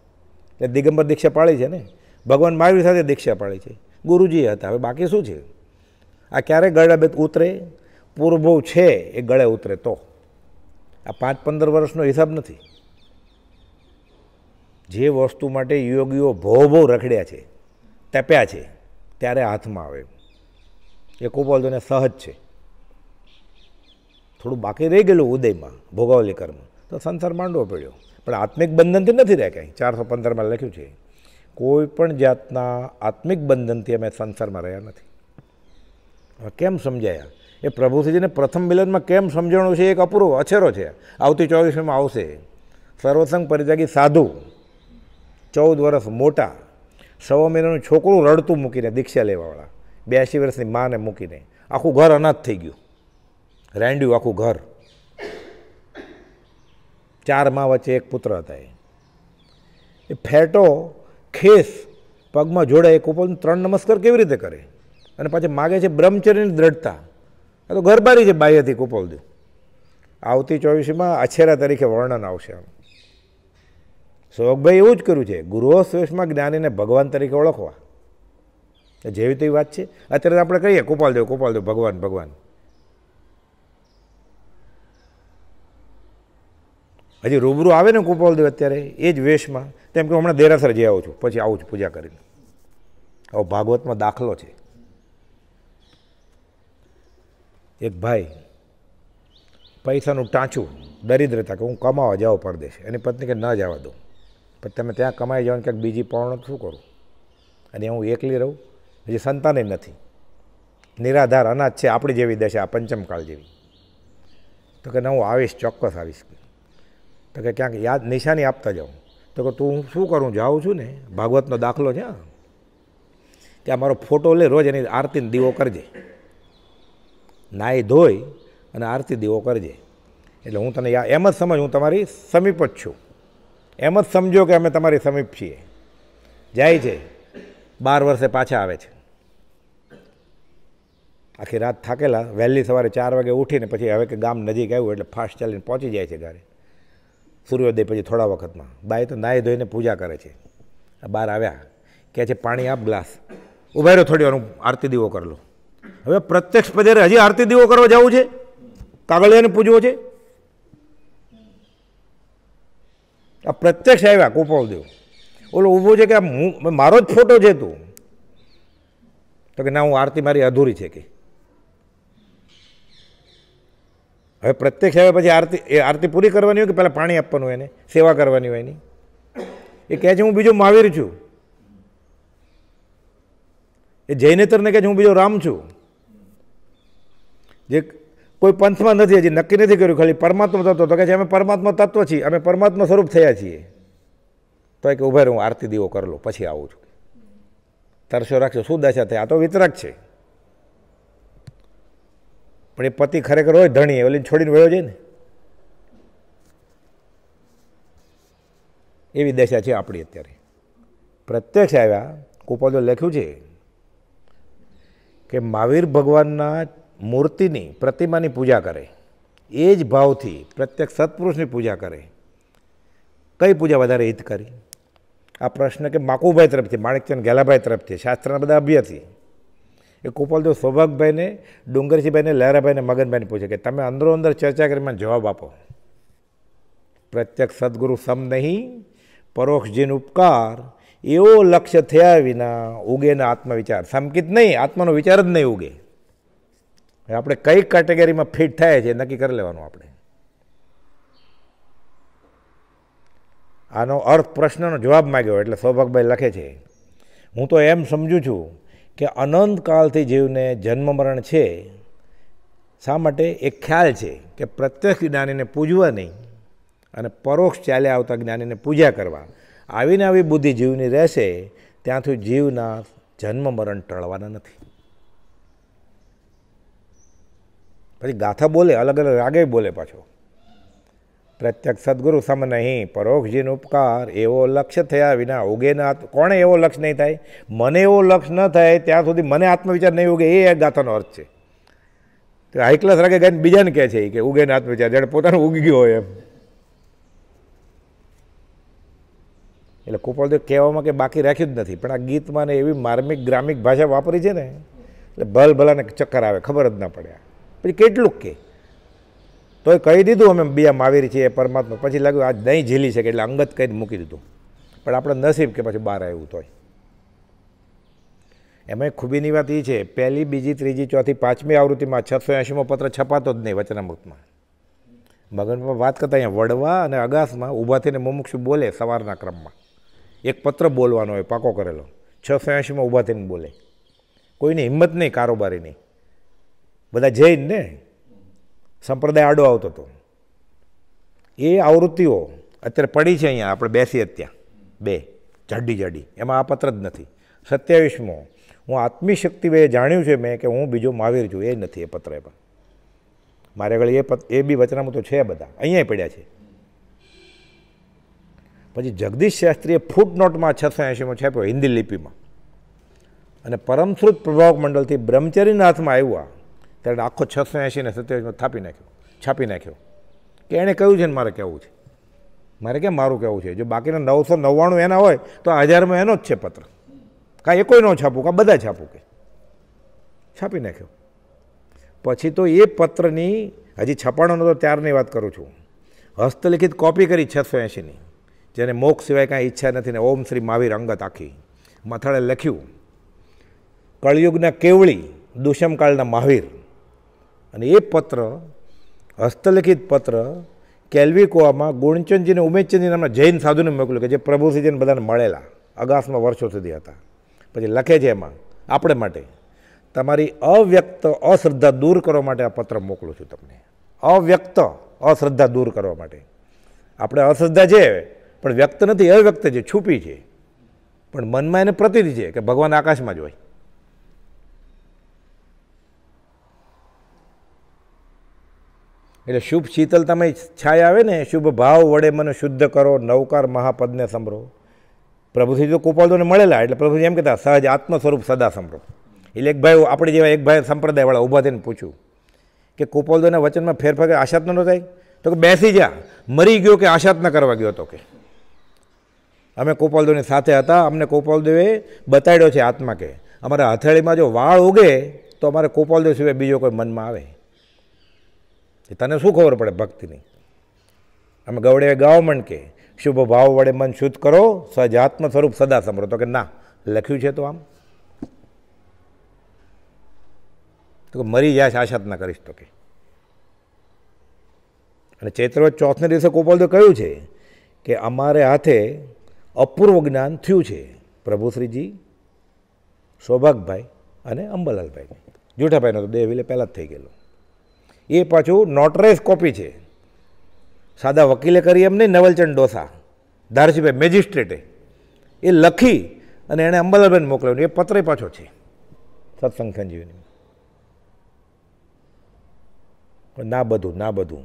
એટલે દિગંબર દીક્ષા પાળી છે ને ભગવાન મહાવીર સાથે દીક્ષા પાળી છે ગુરુજી હતા હવે બાકી શું છે આ ક્યારે ગળાબેત ઉતરે પૂર્વો છે એ ગળે ઉતરે તો આ પાંચ પંદર વર્ષનો હિસાબ નથી જે વસ્તુ માટે યોગીઓ ભો ભો રખડ્યા છે તપ્યા છે ત્યારે હાથમાં આવે એ કોપાલજોને સહજ છે થોડું બાકી રહી ગયેલું ઉદયમાં ભોગાવલી કર્મ તો સંસાર માંડવો પડ્યો પણ આત્મિક બંધનથી નથી રહ્યા કંઈ ચારસો પંદરમાં લખ્યું છે કોઈ પણ જાતના આત્મિક બંધનથી અમે સંસારમાં રહ્યા નથી કેમ સમજાયા એ પ્રભુશ્રીજીને પ્રથમ મિલનમાં કેમ સમજણું છે એક અપૂરો અછેરો છે આવતી ચોવીસમાં આવશે સર્વસંગ પરિત્યાગી સાધુ ચૌદ વર્ષ મોટા સવા મહિનાનું છોકરું રડતું મૂકીને દીક્ષા લેવાવાળા બ્યાસી વર્ષની માને મૂકીને આખું ઘર અનાથ થઈ ગયું રેંડ્યું આખું ઘર ચાર મા વચ્ચે એક પુત્ર હતા એ ફેટો ખેસ પગમાં જોડાય કુપોલ ત્રણ નમસ્કાર કેવી રીતે કરે અને પાછી માગે છે બ્રહ્મચર્યની દ્રઢતા આ તો ઘરબારી છે બાહ્યથી કુપોલદેવ આવતી ચોવીસમાં અછેરા તરીકે વર્ણન આવશે આનું સોગભાઈ એવું જ કર્યું છે ગુરુઓ શ્રેષ્ઠમાં જ્ઞાનીને ભગવાન તરીકે ઓળખવા જેવી તેવી વાત છે અત્યારે આપણે કહીએ કોપાલદેવ કોપાલદેવ ભગવાન ભગવાન હજી રૂબરૂ આવે ને કોપાલદેવ અત્યારે એ જ વેશમાં તેમ કે હમણાં દેરાસર જઈ આવું છું પછી આવું છું પૂજા કરીને હવે ભાગવતમાં દાખલો છે એક ભાઈ પૈસાનું ટાંચું દરિદ્રતા કે હું કમાવા જાઉં પરદેશ એની પત્ની કે ન જવા દઉં પણ તમે ત્યાં કમાઈ જાઓ ને ક્યાંક બીજી પર્ણ શું કરું અને હું એકલી રહું હજી સંતાને નથી નિરાધાર અનાજ છે આપણી જેવી દશા પંચમકાળ જેવી તો કે ના હું આવીશ ચોક્કસ આવીશ તો કે ક્યાંક યાદ નિશાની આપતા જાઉં તો કે તું હું શું કરું જાઉં છું ને ભાગવતનો દાખલો છે ત્યાં મારો ફોટો લે રોજ એની આરતીને દીવો કરજે નાહી ધોઈ અને આરતી દીવો કરજે એટલે હું તને એમ જ સમજ હું તમારી સમીપ જ છું એમ જ સમજો કે અમે તમારી સમીપ છીએ જાય છે બાર વર્ષે પાછા આવે છે આખી રાત થાકેલા વહેલી સવારે ચાર વાગે ઉઠીને પછી હવે કે ગામ નજીક આવ્યું એટલે ફાસ્ટ ચાલીને પહોંચી જાય છે ઘરે સૂર્યોદય પછી થોડા વખતમાં બાઈ તો નાહી ધોઈને પૂજા કરે છે બહાર આવ્યા કહે છે પાણી આપ ગ્લાસ ઉભા રહ્યો થોડી વાર આરતી દીવો કરી લો હવે પ્રત્યક્ષ પધારે હજી આરતી દીવો કરવા જવું છે કાગળિયાને પૂજવો છે આ પ્રત્યક્ષ આવ્યા કોપાવ દેવ ઓલો ઊભો છે કે હું મારો જ ફોટો છે તું તો કે ના હું આરતી મારી અધૂરી છે કે હવે પ્રત્યેક સેવા પછી આરતી એ આરતી પૂરી કરવાની હોય કે પહેલાં પાણી આપવાનું હોય એને સેવા કરવાની હોય એની એ કહે છે હું બીજો મહાવીર છું એ જૈનેતરને કહે છે હું બીજો રામ છું જે કોઈ પંથમાં નથી હજી નક્કી નથી કર્યું ખાલી પરમાત્મા તત્વ તો કહે છે અમે પરમાત્મા તત્વ છીએ અમે પરમાત્મા સ્વરૂપ થયા છીએ તો કે ઉભા હું આરતી દીવો કરી લો પછી આવું છું તરસો રાખશો શું દશા થાય આ તો વિતરક છે પણ એ પતિ ખરેખર હોય ધણી ઓલીને છોડીને વયો જાય ને એવી દશા છે આપણી અત્યારે પ્રત્યક્ષ આવ્યા કુપાદો લખ્યું છે કે મહાવીર ભગવાનના મૂર્તિની પ્રતિમાની પૂજા કરે એ જ ભાવથી પ્રત્યક્ષ સત્પુરુષની પૂજા કરે કઈ પૂજા વધારે હિત કરી આ પ્રશ્ન કે માકુભાઈ તરફથી માણેકચંદ ગેલાભાઈ તરફથી શાસ્ત્રના બધા અભ્યાસી એ ગોપાલદેવ સૌભાગભાઈને ડુંગરજીભાઈને લહેરાભાઈને મગનભાઈને પૂછે કે તમે અંદરો અંદર ચર્ચા કરી મને જવાબ આપો પ્રત્યક્ષ સદગુરુ સમ નહીં પરોક્ષજીન ઉપકાર એવો લક્ષ્ય થયા વિના ઉગેના આત્મવિચાર સમકિત નહીં આત્માનો વિચાર જ નહીં ઉગે આપણે કઈ કેટેગરીમાં ફિટ થાય છે નક્કી કરી લેવાનું આપણે આનો અર્થ પ્રશ્નનો જવાબ માગ્યો એટલે સૌભાગભાઈ લખે છે હું તો એમ સમજું છું કે અનંતકાલથી જીવને જન્મ મરણ છે શા માટે એક ખ્યાલ છે કે પ્રત્યક્ષ જ્ઞાનીને પૂજવા નહીં અને પરોક્ષ ચાલ્યા આવતા જ્ઞાનીને પૂજા કરવા આવીને આવી બુદ્ધિ જીવની રહેશે ત્યાંથી જીવના જન્મ મરણ ટળવાના નથી પછી ગાથા બોલે અલગ અલગ રાગે બોલે પાછો પ્રત્યક્ષ સદગુરુ સમ નહીં પરોક્ષજીન ઉપકાર એવો લક્ષ્ય થયા વિના ઉગે ના કોણે એવો લક્ષ્ય નહીં થાય મને એવો લક્ષ્ય ન થાય ત્યાં સુધી મને આત્મવિચાર નહીં ઉગે એ ગાથાનો અર્થ છે તો હાઈ રાખે ગઈને બીજાને કહે છે કે ઉગે ને આત્મવિચાર જ્યારે પોતાનું ઉગી ગયો હોય એમ એટલે કુપોળદેવ કહેવામાં કે બાકી રાખ્યું જ નથી પણ આ ગીતમાં ને એવી માર્મિક ગ્રામિક ભાષા વાપરી છે ને એટલે ભલ ભલાને ચક્કર આવે ખબર જ ના પડ્યા પછી કેટલુંક કે તો એ કહી દીધું અમે બે માવેરી છીએ પરમાત્મા પછી લાગ્યું આ નહીં ઝીલી શકે એટલે અંગત કહીને મૂકી દીધું પણ આપણે નસીબ કે પછી બહાર આવ્યું તોય એમાં ખૂબીની વાત એ છે પહેલી બીજી ત્રીજી ચોથી પાંચમી આવૃત્તિમાં છસો એંશીમો પત્ર છપાતો જ નહીં વચનામૃતમાં મગનમાં વાત કરતાં અહીંયા વડવા અને અગાસમાં ઊભા થઈને મુમુક્ષુ બોલે સવારના ક્રમમાં એક પત્ર બોલવાનો હોય પાકો કરેલો છસો એંશીમાં ઊભા થઈને બોલે કોઈની હિંમત નહીં કારોબારીની બધા જૈન ને સંપ્રદાય આડો આવતો હતો એ આવૃત્તિઓ અત્યારે પડી છે અહીંયા આપણે બેસીએ ત્યાં બે જાડી જાડી એમાં આ પત્ર જ નથી સત્યાવીસમો હું આત્મી શક્તિ બે જાણ્યું છે મેં કે હું બીજો મહાવીર છું એ નથી એ પત્ર પણ મારે આગળ એ એ બી વચનામાં તો છે બધા અહીંયા પડ્યા છે પછી જગદીશ શાસ્ત્રીએ ફૂટનોટમાં છસો એંશીમાં છાપ્યો હિન્દી લિપિમાં અને પરમશ્રુત પ્રભાવક મંડળથી આવ્યું આ ત્યારે આખો છસો એંશીને સત્યાવીસમાં થાપી નાખ્યો છાપી નાખ્યો કે એણે કહ્યું છે ને મારે કહેવું છે મારે કેમ મારું કહેવું છે જો બાકીના નવસો નવ્વાણું એના હોય તો હજારમાં એનો જ છે પત્ર કાં કોઈ ન છાપું કાં બધા છાપું કે છાપી નાખ્યો પછી તો એ પત્રની હજી છપાણોનો તો ત્યારની વાત કરું છું હસ્તલિખિત કોપી કરી છસો એંશીની જેને મોક્ષ સિવાય કાંઈ ઈચ્છા નથી ને ઓમ શ્રી મહાવીર અંગત આખી મથાળે લખ્યું કળિયુગના કેવળી દુષ્યમકાળના મહાવીર અને એ પત્ર હસ્તલિખિત પત્ર કેલ્વિકોમાં ગુણચંદજીને ઉમેદચંદજી નામના જૈન સાધુને મોકલ્યું કે જે પ્રભુસિંહજીને બધાને મળેલા અગાસમાં વર્ષો સુધી હતા પછી લખે છે એમાં આપણે માટે તમારી અવ્યક્ત અશ્રદ્ધા દૂર કરવા માટે આ પત્ર મોકલું છું તમને અવ્યક્ત અશ્રદ્ધા દૂર કરવા માટે આપણે અશ્રદ્ધા છે પણ વ્યક્ત નથી અવ્યક્ત છે છૂપી છે પણ મનમાં એને પ્રતિતિ છે કે ભગવાન આકાશમાં જ હોય એટલે શુભ શીતલતામાં છાય આવે ને શુભ ભાવ વડે મને શુદ્ધ કરો નવકાર મહાપદને સંભળો પ્રભુથી તો ગોપાલદોને મળેલા એટલે પ્રભુજી એમ કહેતા સહજ આત્મ સ્વરૂપ સદા સંભળો એટલે એક ભાઈ આપણે જેવા એક ભાઈ સંપ્રદાયવાળા ઊભા થઈને પૂછ્યું કે ગોપાલદોના વચનમાં ફેરફાર આશાત ન થાય તો કે બેસી જા મરી ગયો કે આશાત ન કરવા ગયો તો કે અમે ગોપાલદેવની સાથે હતા અમને ગોપાલદેવે બતાડ્યો છે આત્મા કે અમારા હથેળીમાં જો વાળ ઉગે તો અમારે ગોપાલદેવ સિવાય બીજો કોઈ મનમાં આવે તને શું ખબર પડે ભક્તિની અમે ગવડે ગાવમણ કે શુભ ભાવ વડે મન શુદ્ધ કરો સજાત્મ સ્વરૂપ સદા સમરો તો કે ના લખ્યું છે તો આમ તો કે મરી જાય આશાત ના કરીશ તો કે અને ચૈત્ર ચોથને દિવસે તો કહ્યું છે કે અમારે હાથે અપૂર્વ જ્ઞાન થયું છે પ્રભુશ્રીજી સૌભાગભાઈ અને અંબલાલભાઈ જૂઠાભાઈનો તો દેહ વિલે પહેલાં જ થઈ ગયેલો એ પાછું નોટરેસ કોપી છે સાદા વકીલે કરી એમ નહીં નવલચંદ ડોસા ધારાસભ્ય મેજિસ્ટ્રેટે એ લખી અને એણે અંબાલાલબેન મોકલાવ્યું એ પત્ર પાછો છે સત્સંગ સંજીવની ના બધું ના બધું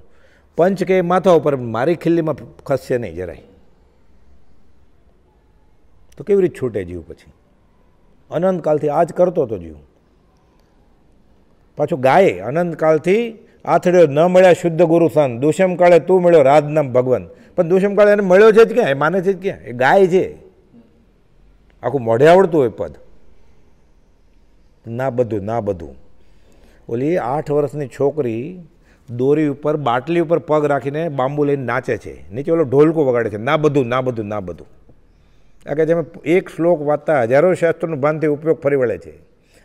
પંચ કે માથા ઉપર મારી ખિલ્લીમાં ખસશે નહીં જરાય તો કેવી રીતે છૂટે જીવ પછી અનંતકાલથી આ જ કરતો હતો જીવ પાછું ગાયે અનંતકાલથી આથડ્યો ન મળ્યા શુદ્ધ ગુરુ સન દુષ્યમકાળે તું મળ્યો રાજનામ ભગવાન પણ દુષ્મકાળે એને મળ્યો છે જ ક્યાં એ માને છે જ ક્યાં એ ગાય છે આખું મોઢે આવડતું હોય પદ ના બધું ના બધું ઓલી આઠ વર્ષની છોકરી દોરી ઉપર બાટલી ઉપર પગ રાખીને બાંબુ લઈને નાચે છે નીચે ઓલો ઢોલકો વગાડે છે ના બધું ના બધું ના બધું આ કે જેમાં એક શ્લોક વાંચતા હજારો શાસ્ત્રોનું ભાનથી ઉપયોગ ફરી વળે છે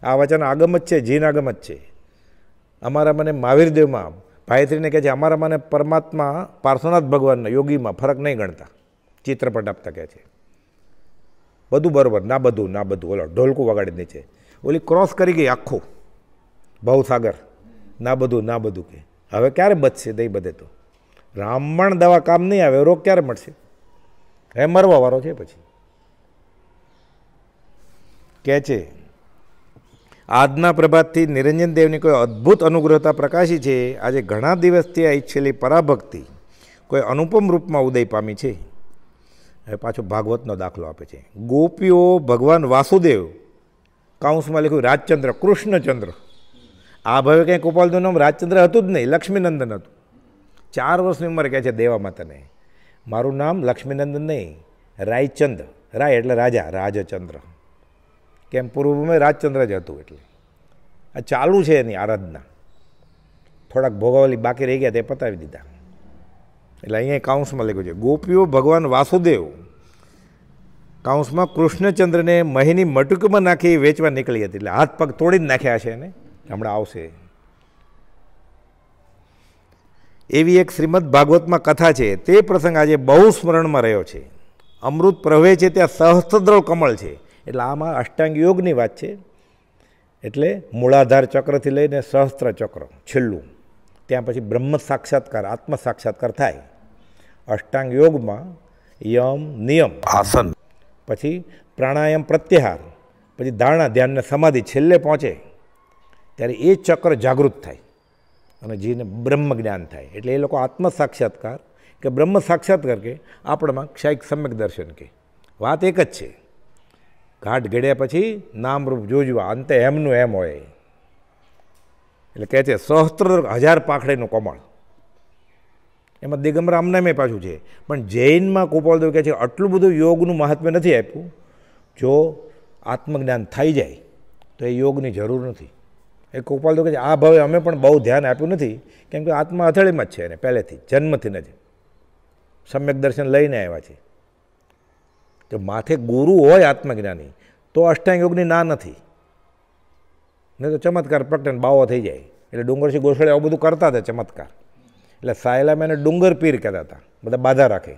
આ વચન આગમ જ છે જીન આગમ જ છે અમારા મને મહાવીરદેવમાં ભાયત્રીને કહે છે અમારા મને પરમાત્મા પાર્શ્વનાથ ભગવાનના યોગીમાં ફરક નહીં ગણતા ચિત્રપટ આપતા કહે છે બધું બરાબર ના બધું ના બધું ઓલો ઢોલકું વગાડી દે છે ઓલી ક્રોસ કરી ગઈ આખું ભવસાગર ના બધું ના બધું કે હવે ક્યારે બચશે દહીં બધે તો બ્રાહ્મણ દવા કામ નહીં આવે રોગ ક્યારે મળશે એ મરવાવાળો છે પછી કહે છે આજના પ્રભાતથી નિરંજન દેવની કોઈ અદ્ભુત અનુગ્રહતા પ્રકાશી છે આજે ઘણા દિવસથી આ ઈચ્છેલી પરાભક્તિ કોઈ અનુપમ રૂપમાં ઉદય પામી છે હવે પાછો ભાગવતનો દાખલો આપે છે ગોપીઓ ભગવાન વાસુદેવ કાઉન્સમાં લખ્યું રાજચંદ્ર કૃષ્ણચંદ્ર આ ભાવે કંઈ ગોપાલનું નામ રાજચંદ્ર હતું જ નહીં લક્ષ્મીનંદન હતું ચાર વર્ષની ઉંમરે કહે છે દેવા માતાને મારું નામ લક્ષ્મીનંદન નહીં રાયચંદ્ર રાય એટલે રાજા રાજચંદ્ર કેમ પૂર્વમાં રાજચંદ્ર જ હતું એટલે આ ચાલુ છે એની આરાધના થોડાક ભોગાવલી બાકી રહી ગયા તે પતાવી દીધા એટલે અહીંયા કાઉન્સમાં લખ્યું છે ગોપીઓ ભગવાન વાસુદેવ કાઉન્સમાં કૃષ્ણચંદ્રને મહીની મટુકમાં નાખી વેચવા નીકળી હતી એટલે હાથ પગ તોડી જ નાખ્યા છે એને હમણાં આવશે એવી એક શ્રીમદ ભાગવતમાં કથા છે તે પ્રસંગ આજે બહુ સ્મરણમાં રહ્યો છે અમૃત પ્રવે છે ત્યાં સહસ્ત્રદ્રવ કમળ છે એટલે આમાં અષ્ટાંગ યોગની વાત છે એટલે મૂળાધાર ચક્રથી લઈને સહસ્ત્ર ચક્ર છેલ્લું ત્યાં પછી બ્રહ્મ સાક્ષાત્કાર આત્મ સાક્ષાત્કાર થાય અષ્ટાંગ યોગમાં યમ નિયમ આસન પછી પ્રાણાયામ પ્રત્યાહાર પછી ધારણા ધ્યાનને સમાધિ છેલ્લે પહોંચે ત્યારે એ ચક્ર જાગૃત થાય અને જેને બ્રહ્મ જ્ઞાન થાય એટલે એ લોકો આત્મ સાક્ષાત્કાર કે બ્રહ્મ સાક્ષાત્કાર કે આપણામાં ક્ષાયિક સમ્યક દર્શન કે વાત એક જ છે ગાંઠ ઘડ્યા પછી નામરૂપ જોજવા અંતે એમનું એમ હોય એટલે કહે છે સહસ્ત્ર હજાર પાખડેનું કમળ એમાં દિગંબર આમનામે પાછું છે પણ જૈનમાં કોપાલદેવ કહે છે આટલું બધું યોગનું મહાત્મ્ય નથી આપ્યું જો આત્મજ્ઞાન થઈ જાય તો એ યોગની જરૂર નથી એ ગોપાલદેવ કહે છે આ ભાવે અમે પણ બહુ ધ્યાન આપ્યું નથી કેમ કે આત્મા અથડેમાં જ છે એને પહેલેથી જન્મથી નથી સમ્યક દર્શન લઈને આવ્યા છે કે માથે ગુરુ હોય આત્મજ્ઞાની તો અષ્ટાંગ યોગની ના નથી નહીં તો ચમત્કાર પ્રગટન બાવો થઈ જાય એટલે ડુંગરસિંહ ગોસળે આવું બધું કરતા હતા ચમત્કાર એટલે સાયલામ એને ડુંગર પીર કહેતા હતા બધા બાધા રાખે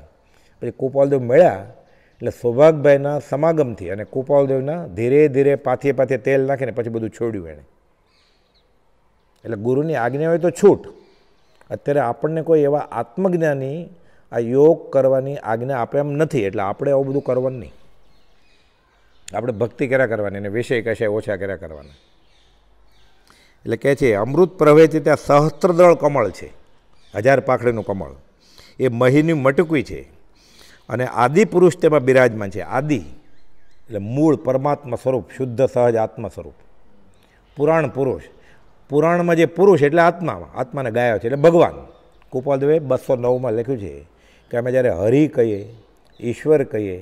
પછી કુપાલદેવ મળ્યા એટલે સૌભાગભાઈના સમાગમથી અને કુપાલદેવના ધીરે ધીરે પાથે પાથે તેલ નાખીને પછી બધું છોડ્યું એણે એટલે ગુરુની આજ્ઞા હોય તો છૂટ અત્યારે આપણને કોઈ એવા આત્મજ્ઞાની આ યોગ કરવાની આજ્ઞા આપે એમ નથી એટલે આપણે આવું બધું કરવાનું નહીં આપણે ભક્તિ કર્યા કરવાની અને વિષય કશે ઓછા કર્યા કરવાના એટલે કહે છે અમૃત પ્રવેચી ત્યાં સહસ્ત્રદળ કમળ છે હજાર પાખડીનું કમળ એ મહીની મટકવી છે અને આદિ પુરુષ તેમાં બિરાજમાન છે આદિ એટલે મૂળ પરમાત્મા સ્વરૂપ શુદ્ધ સહજ આત્મા સ્વરૂપ પુરાણ પુરુષ પુરાણમાં જે પુરુષ એટલે આત્મા આત્માને ગાયો છે એટલે ભગવાન કુપાલદેવે બસો નવમાં લખ્યું છે કે અમે જ્યારે હરિ કહીએ ઈશ્વર કહીએ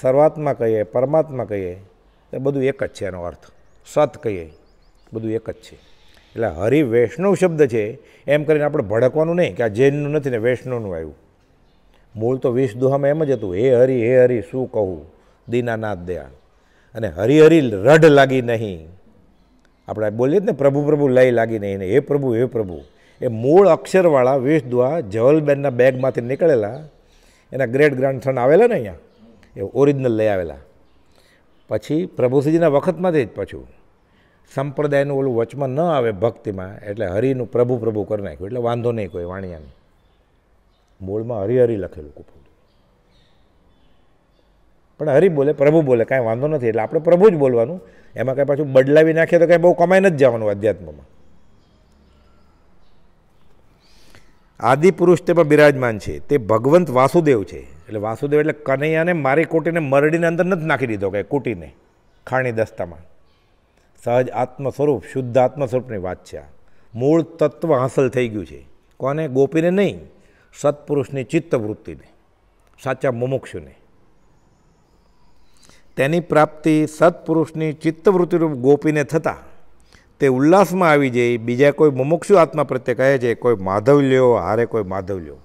સર્વાત્મા કહીએ પરમાત્મા કહીએ એ બધું એક જ છે એનો અર્થ સત કહીએ બધું એક જ છે એટલે હરિ વૈષ્ણવ શબ્દ છે એમ કરીને આપણે ભડકવાનું નહીં કે આ જૈનનું નથી ને વૈષ્ણવનું આવ્યું મૂળ તો વિષ દુહામાં એમ જ હતું હે હરિ હે હરિ શું કહું દીનાનાથ દયા અને હરિહરિ રઢ લાગી નહીં આપણે બોલીએ જ ને પ્રભુ પ્રભુ લય લાગી નહીં ને હે પ્રભુ હે પ્રભુ એ મૂળ અક્ષરવાળા વેશદ્વા જવલબેનના બેગમાંથી નીકળેલા એના ગ્રેટ ગ્રાન્ડસન આવેલા ને અહીંયા એ ઓરિજિનલ લઈ આવેલા પછી પ્રભુશ્રીજીના વખતમાંથી જ પાછું સંપ્રદાયનું ઓલું વચમાં ન આવે ભક્તિમાં એટલે હરિનું પ્રભુ પ્રભુ કરી નાખ્યું એટલે વાંધો નહીં કોઈ વાણિયાને મૂળમાં હરિહરિ લખેલું કુપુલ પણ હરિ બોલે પ્રભુ બોલે કાંઈ વાંધો નથી એટલે આપણે પ્રભુ જ બોલવાનું એમાં કાંઈ પાછું બદલાવી નાખીએ તો કાંઈ બહુ કમાઈને જ જવાનું અધ્યાત્મમાં આદિપુરુષ તેમાં બિરાજમાન છે તે ભગવંત વાસુદેવ છે એટલે વાસુદેવ એટલે કનૈયાને મારી કોટીને મરડીને અંદર નથી નાખી દીધો કે કૂટીને ખાણી દસ્તામાં સહજ આત્મ સ્વરૂપ શુદ્ધ આત્મ સ્વરૂપની વાત છે આ મૂળ તત્વ હાંસલ થઈ ગયું છે કોને ગોપીને નહીં સત્પુરુષની ચિત્તવૃત્તિને સાચા મુમુક્ષુને તેની પ્રાપ્તિ સત્પુરુષની ચિત્તવૃત્તિરૂપ ગોપીને થતાં તે ઉલ્લાસમાં આવી જાય બીજા કોઈ મુમુક્ષુ આત્મા પ્રત્યે કહે છે કોઈ માધવ લ્યો હારે કોઈ માધવ લ્યો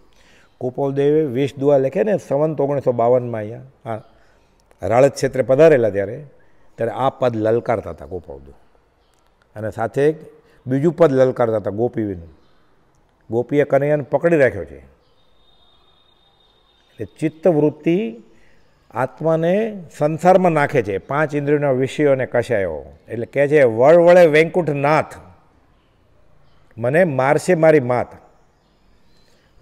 કુપોલદેવે વીસ દુઆ લખે ને સંવંત ઓગણીસો બાવનમાં અહીંયા આ રાળત ક્ષેત્રે પધારેલા ત્યારે ત્યારે આ પદ લલકારતા હતા કુપોલદેવ અને સાથે એક બીજું પદ લલકારતા હતા ગોપીનું ગોપીએ કનૈયાને પકડી રાખ્યો છે એટલે ચિત્તવૃત્તિ આત્માને સંસારમાં નાખે છે પાંચ ઇન્દ્રિયોના વિષયોને અને કશાયો એટલે કહે છે વળ વળે વેંકુંઠનાથ મને મારશે મારી માત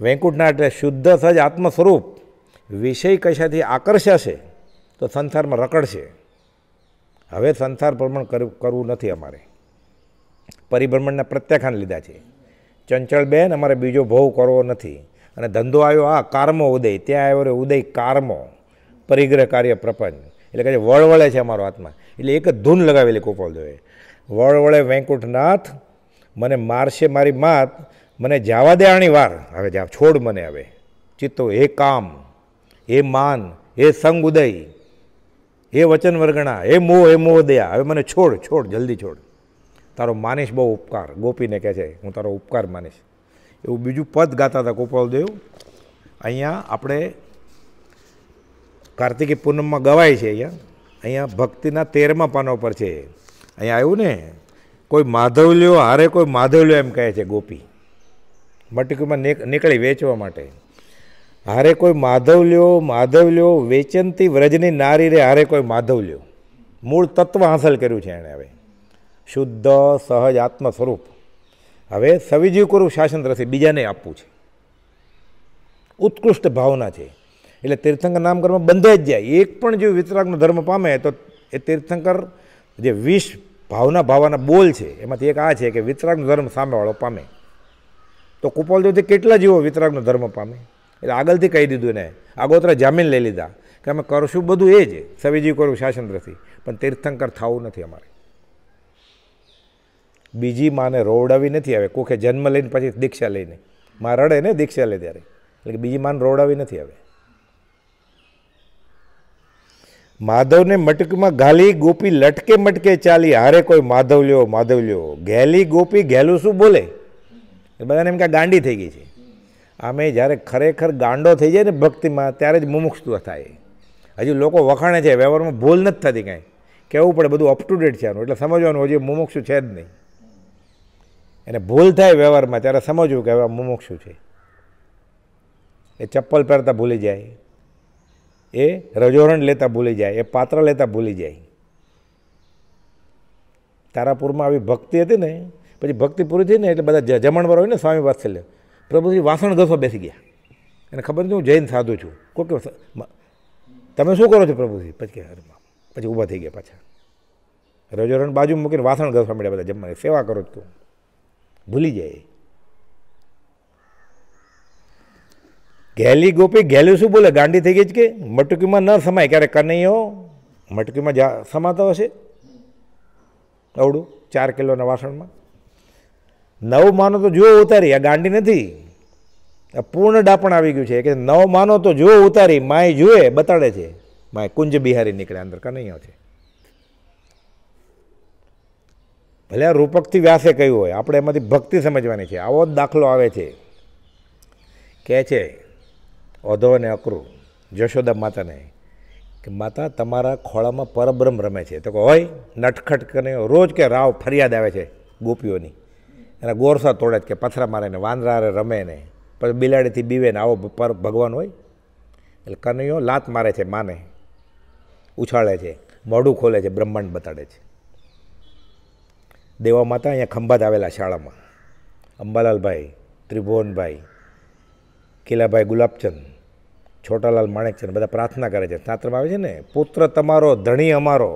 વેંકુંઠનાથ એટલે શુદ્ધ સજ આત્મ સ્વરૂપ વિષય કશાથી આકર્ષાશે તો સંસારમાં રકડશે હવે સંસાર ભ્રમણ કરવું નથી અમારે પરિભ્રમણના પ્રત્યાખ્યાન લીધા છે ચંચળ બેન અમારે બીજો ભોગ કરવો નથી અને ધંધો આવ્યો આ કારમો ઉદય ત્યાં આવ્યો ઉદય કારમો પરિગ્રહ કાર્ય પ્રપંચ એટલે કે વળવળે છે અમારો આત્મા એટલે એક જ ધૂન લગાવેલી ગોપાલ દેવે વળવળે વૈકુંઠનાથ મને મારશે મારી માત મને જાવા દે આણી વાર હવે જા છોડ મને હવે ચિત્તો હે કામ હે માન હે સંગ ઉદય હે વચન વર્ગણા એ મોહ હે મોહ દયા હવે મને છોડ છોડ જલ્દી છોડ તારો માનીશ બહુ ઉપકાર ગોપીને કહે છે હું તારો ઉપકાર માનીશ એવું બીજું પદ ગાતા હતા ગોપાલદેવ અહીંયા આપણે કાર્તિકી પૂનમમાં ગવાય છે અહીંયા અહીંયા ભક્તિના તેરમા પાનો પર છે અહીંયા આવ્યું ને કોઈ માધવલ્યો હારે કોઈ માધવલ્યો એમ કહે છે ગોપી મટકીમાં નીકળી વેચવા માટે હારે કોઈ માધવલ્યો માધવલ્યો વેચનથી વ્રજની નારી રે હારે કોઈ માધવલ્યો મૂળ તત્વ હાંસલ કર્યું છે એણે હવે શુદ્ધ સહજ આત્મ સ્વરૂપ હવે સવિજીવ કુરુ શાસન રસી બીજાને આપવું છે ઉત્કૃષ્ટ ભાવના છે એટલે તીર્થંકર નામકર્મ બંધાઈ જ જાય એક પણ જો વિતરાગનો ધર્મ પામે તો એ તીર્થંકર જે વિષ ભાવના ભાવના બોલ છે એમાંથી એક આ છે કે વિતરાગનો ધર્મ સામેવાળો પામે તો કુપાલદેવથી કેટલા જીવો વિતરાગનો ધર્મ પામે એટલે આગળથી કહી દીધું એને આગોતરા જામીન લઈ લીધા કે અમે કરશું બધું એ જ સવિજી કરું શાસનરથી પણ તીર્થંકર થવું નથી અમારે બીજી માને રોવડાવી નથી આવે કોખે જન્મ લઈને પછી દીક્ષા લઈને મા રડે ને દીક્ષા લે ત્યારે એટલે કે બીજી માને રોવડાવી નથી આવે માધવને મટકમાં ગાલી ગોપી લટકે મટકે ચાલી હારે કોઈ માધવ લ્યો માધવ લ્યો ઘેલી ગોપી ગેલું શું બોલે એ બધાને એમ કાં ગાંડી થઈ ગઈ છે આમે જ્યારે ખરેખર ગાંડો થઈ જાય ને ભક્તિમાં ત્યારે જ મુમુક્ષત્વ થાય હજી લોકો વખાણે છે વ્યવહારમાં ભૂલ નથી થતી કાંઈ કહેવું પડે બધું અપ ટુ ડેટ છે આનું એટલે સમજવાનું હજી મુમુક્ષુ છે જ નહીં એને ભૂલ થાય વ્યવહારમાં ત્યારે સમજવું કે હવે મુમુક્ષુ છે એ ચપ્પલ પહેરતા ભૂલી જાય એ રજોરણ લેતા ભૂલી જાય એ પાત્ર લેતા ભૂલી જાય તારાપુરમાં આવી ભક્તિ હતી ને પછી ભક્તિ પૂરી થઈ ને એટલે બધા જમણવાર હોય ને સ્વામી વાત્સલ્ય પ્રભુજી વાસણ ઘસો બેસી ગયા એને ખબર નથી હું જૈન સાધુ છું કોઈ કે તમે શું કરો છો પ્રભુજી પછી હરમાં પછી ઊભા થઈ ગયા પાછા રજોરણ બાજુ મૂકીને વાસણ ઘસવા મળ્યા બધા જમવાની સેવા કરો તું ભૂલી જાય ગેલી ગોપી ઘેલું શું બોલે ગાંડી થઈ ગઈ જ કે મટકીમાં ન સમાય ક્યારે કનૈયો મટકીમાં જા સમાતો હશે અવડું ચાર કિલોના વાસણમાં નવ માનો તો જો ઉતારી આ ગાંડી નથી આ પૂર્ણ ડાપણ આવી ગયું છે કે નવ માનો તો જો ઉતારી માય જુએ બતાડે છે માય કુંજ બિહારી નીકળે અંદર કનૈયો છે ભલે આ રૂપકથી વ્યાસે કહ્યું હોય આપણે એમાંથી ભક્તિ સમજવાની છે આવો જ દાખલો આવે છે કહે છે ઓધો અને અકરો જશોદા માતાને કે માતા તમારા ખોળામાં પરબ્રહ્મ રમે છે તો કે હોય નટખટ કરીને રોજ કે રાવ ફરિયાદ આવે છે ગોપીઓની એના ગોરસા તોડે કે પથરા મારે ને વાંદરારે રમે ને પછી બિલાડીથી બીવે ને આવો પર ભગવાન હોય એટલે કનૈયો લાત મારે છે માને ઉછાળે છે મોઢું ખોલે છે બ્રહ્માંડ બતાડે છે દેવા માતા અહીંયા ખંભાત આવેલા શાળામાં અંબાલાલભાઈ ત્રિભુવનભાઈ કિલાભાઈ ગુલાબચંદ છોટાલાલ માણેક છે ને બધા પ્રાર્થના કરે છે શાસ્ત્રમાં આવે છે ને પુત્ર તમારો ધણી અમારો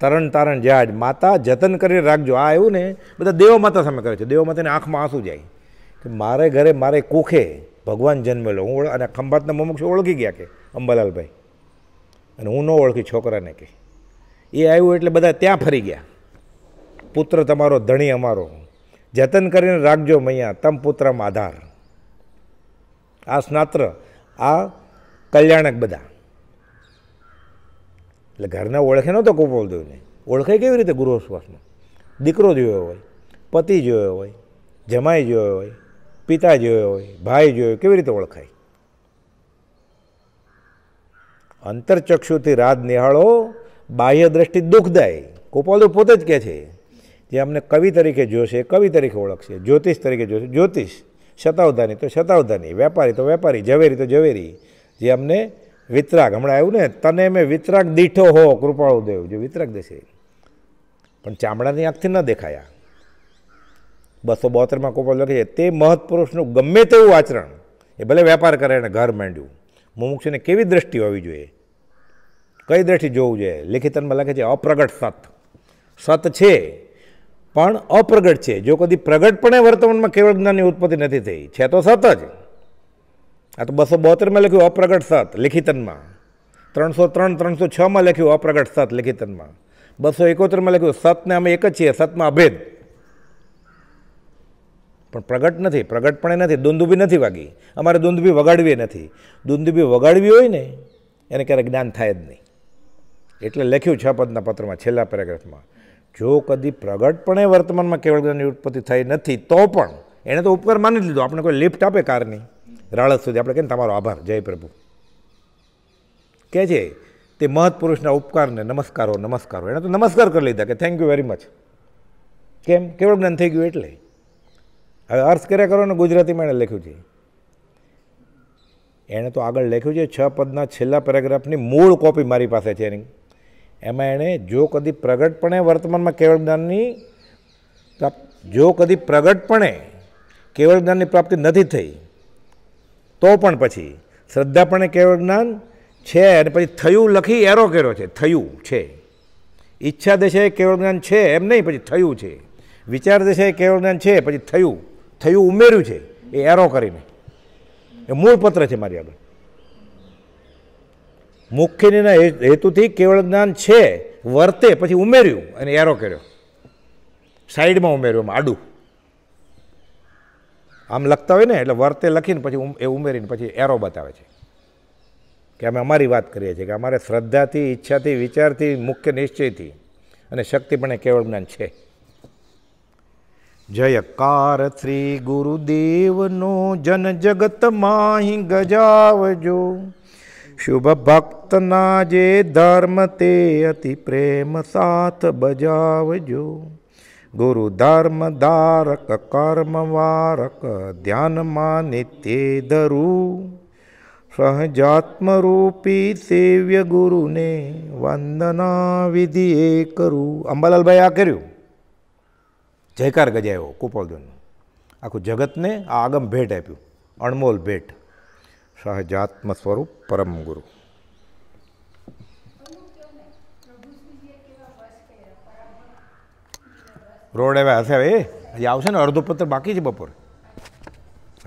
તરણ તારણ જહાજ માતા જતન કરીને રાખજો આ એવું ને બધા દેવ માતા સામે કરે છે દેવ માતાને આંખમાં આંસુ જાય કે મારે ઘરે મારે કોખે ભગવાન જન્મેલો હું અને ખંભાતના મોમક્ષ ઓળખી ગયા કે અંબાલાલભાઈ અને હું ન ઓળખી છોકરાને કે એ આવ્યું એટલે બધા ત્યાં ફરી ગયા પુત્ર તમારો ધણી અમારો જતન કરીને રાખજો મૈયા તમ પુત્રમાં આધાર આ સ્નાત્ર આ કલ્યાણક બધા એટલે ઘરના ઓળખે નહોતો કુપોલ દેવને ઓળખે કેવી રીતે ગુરુ શ્વાસમાં દીકરો જોયો હોય પતિ જોયો હોય જમાઈ જોયો હોય પિતા જોયો હોય ભાઈ જોયો કેવી રીતે ઓળખાય અંતરચક્ષુથી રાત નિહાળો બાહ્ય દ્રષ્ટિ દુઃખદાય કોપાલદેવ પોતે જ કહે છે જે અમને કવિ તરીકે જોશે કવિ તરીકે ઓળખશે જ્યોતિષ તરીકે જોશે જ્યોતિષ શતાવધાની તો શતાવધાની વેપારી તો વેપારી ઝવેરી તો ઝવેરી જે અમને વિતરાગ હમણાં આવ્યું ને તને મેં વિતરાગ દીઠો હો કૃપાળુ દેવ જો વિતરાગ દેશે પણ ચામડાની આંખથી ન દેખાયા બસો બોતેરમાં કોપલ લખે છે તે મહત્પુરુષનું ગમે તેવું આચરણ એ ભલે વેપાર કરે એને ઘર માંડ્યું મુમુક્ષને કેવી દ્રષ્ટિ હોવી જોઈએ કઈ દ્રષ્ટિ જોવું જોઈએ લેખિતનમાં લખે છે અપ્રગટ સત સત છે પણ અપ્રગટ છે જો કદી પ્રગટપણે વર્તમાનમાં કેવળ જ્ઞાનની ઉત્પત્તિ નથી થઈ છે તો સત જ આ તો બસો બોતેરમાં લખ્યું અપ્રગટ સત લેખિતનમાં ત્રણસો ત્રણ ત્રણસો છમાં લખ્યું અપ્રગટ સત લેખિતનમાં બસો એકોતેરમાં લખ્યું સતને અમે એક જ છીએ સતમાં અભેદ પણ પ્રગટ નથી પ્રગટપણે નથી દુંદુબી નથી વાગી અમારે દુંદુબી વગાડવી નથી દુંદુબી વગાડવી હોય ને એને ક્યારેક જ્ઞાન થાય જ નહીં એટલે લખ્યું છ પદના પત્રમાં છેલ્લા પેરેગ્રાફમાં જો કદી પ્રગટપણે વર્તમાનમાં કેવળ જ્ઞાનની ઉત્પત્તિ થઈ નથી તો પણ એણે તો ઉપકાર માની લીધો આપણે કોઈ લિફ્ટ આપે કારની રાળસ સુધી આપણે કહીએ તમારો આભાર જય પ્રભુ કે છે તે મહત્પુરુષના ઉપકારને નમસ્કારો નમસ્કારો એણે તો નમસ્કાર કરી લીધા કે થેન્ક યુ વેરી મચ કેમ કેવળ જ્ઞાન થઈ ગયું એટલે હવે અર્થ કર્યા કરો ને ગુજરાતીમાં એણે લખ્યું છે એણે તો આગળ લખ્યું છે છ પદના છેલ્લા પેરેગ્રાફની મૂળ કોપી મારી પાસે છે એની એમાં એણે જો કદી પ્રગટપણે વર્તમાનમાં કેવળ જ્ઞાનની જો કદી પ્રગટપણે કેવળ જ્ઞાનની પ્રાપ્તિ નથી થઈ તો પણ પછી શ્રદ્ધાપણે કેવળ જ્ઞાન છે અને પછી થયું લખી એરો કર્યો છે થયું છે ઈચ્છા દશે કેવળ જ્ઞાન છે એમ નહીં પછી થયું છે વિચાર દશે કેવળ જ્ઞાન છે પછી થયું થયું ઉમેર્યું છે એ એરો કરીને એ મૂળ પત્ર છે મારી આગળ મુખ્યના હેતુથી કેવળ જ્ઞાન છે વર્તે પછી ઉમેર્યું અને એરો કર્યો સાઈડમાં ઉમેર્યું આમ આડું આમ લખતા હોય ને એટલે વર્તે લખીને પછી એ ઉમેરીને પછી એરો બતાવે છે કે અમે અમારી વાત કરીએ છીએ કે અમારે શ્રદ્ધાથી ઈચ્છાથી વિચારથી મુખ્ય નિશ્ચયથી અને શક્તિ પણ એ કેવળ જ્ઞાન છે જયકાર શ્રી ગુરુદેવનો જન જગત માહી ગજાવજો શુભ ભક્તના જે ધર્મ તે અતિ પ્રેમ સાથ બજાવજો ગુરુ ધર્મ ધારક કર્મ કર્મવારક ધ્યાનમાં નિત્ય ધરું સહજાત્મરૂપી સેવ્ય ગુરુને વંદના વિધિએ કરું અંબાલાલભાઈ આ કર્યું જયકાર ગજાયો કુપોલધનનું આખું જગતને આ આગમ ભેટ આપ્યું અણમોલ ભેટ सहजात्म स्वरूप परम गुरु રોડ હવે હશે હવે હજી આવશે ને અડધો પત્ર બાકી છે બપોર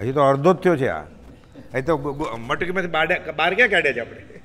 હજી તો અડધો જ થયો છે આ અહીં તો મટકીમાંથી બાર ક્યાં કાઢ્યા છે આપણે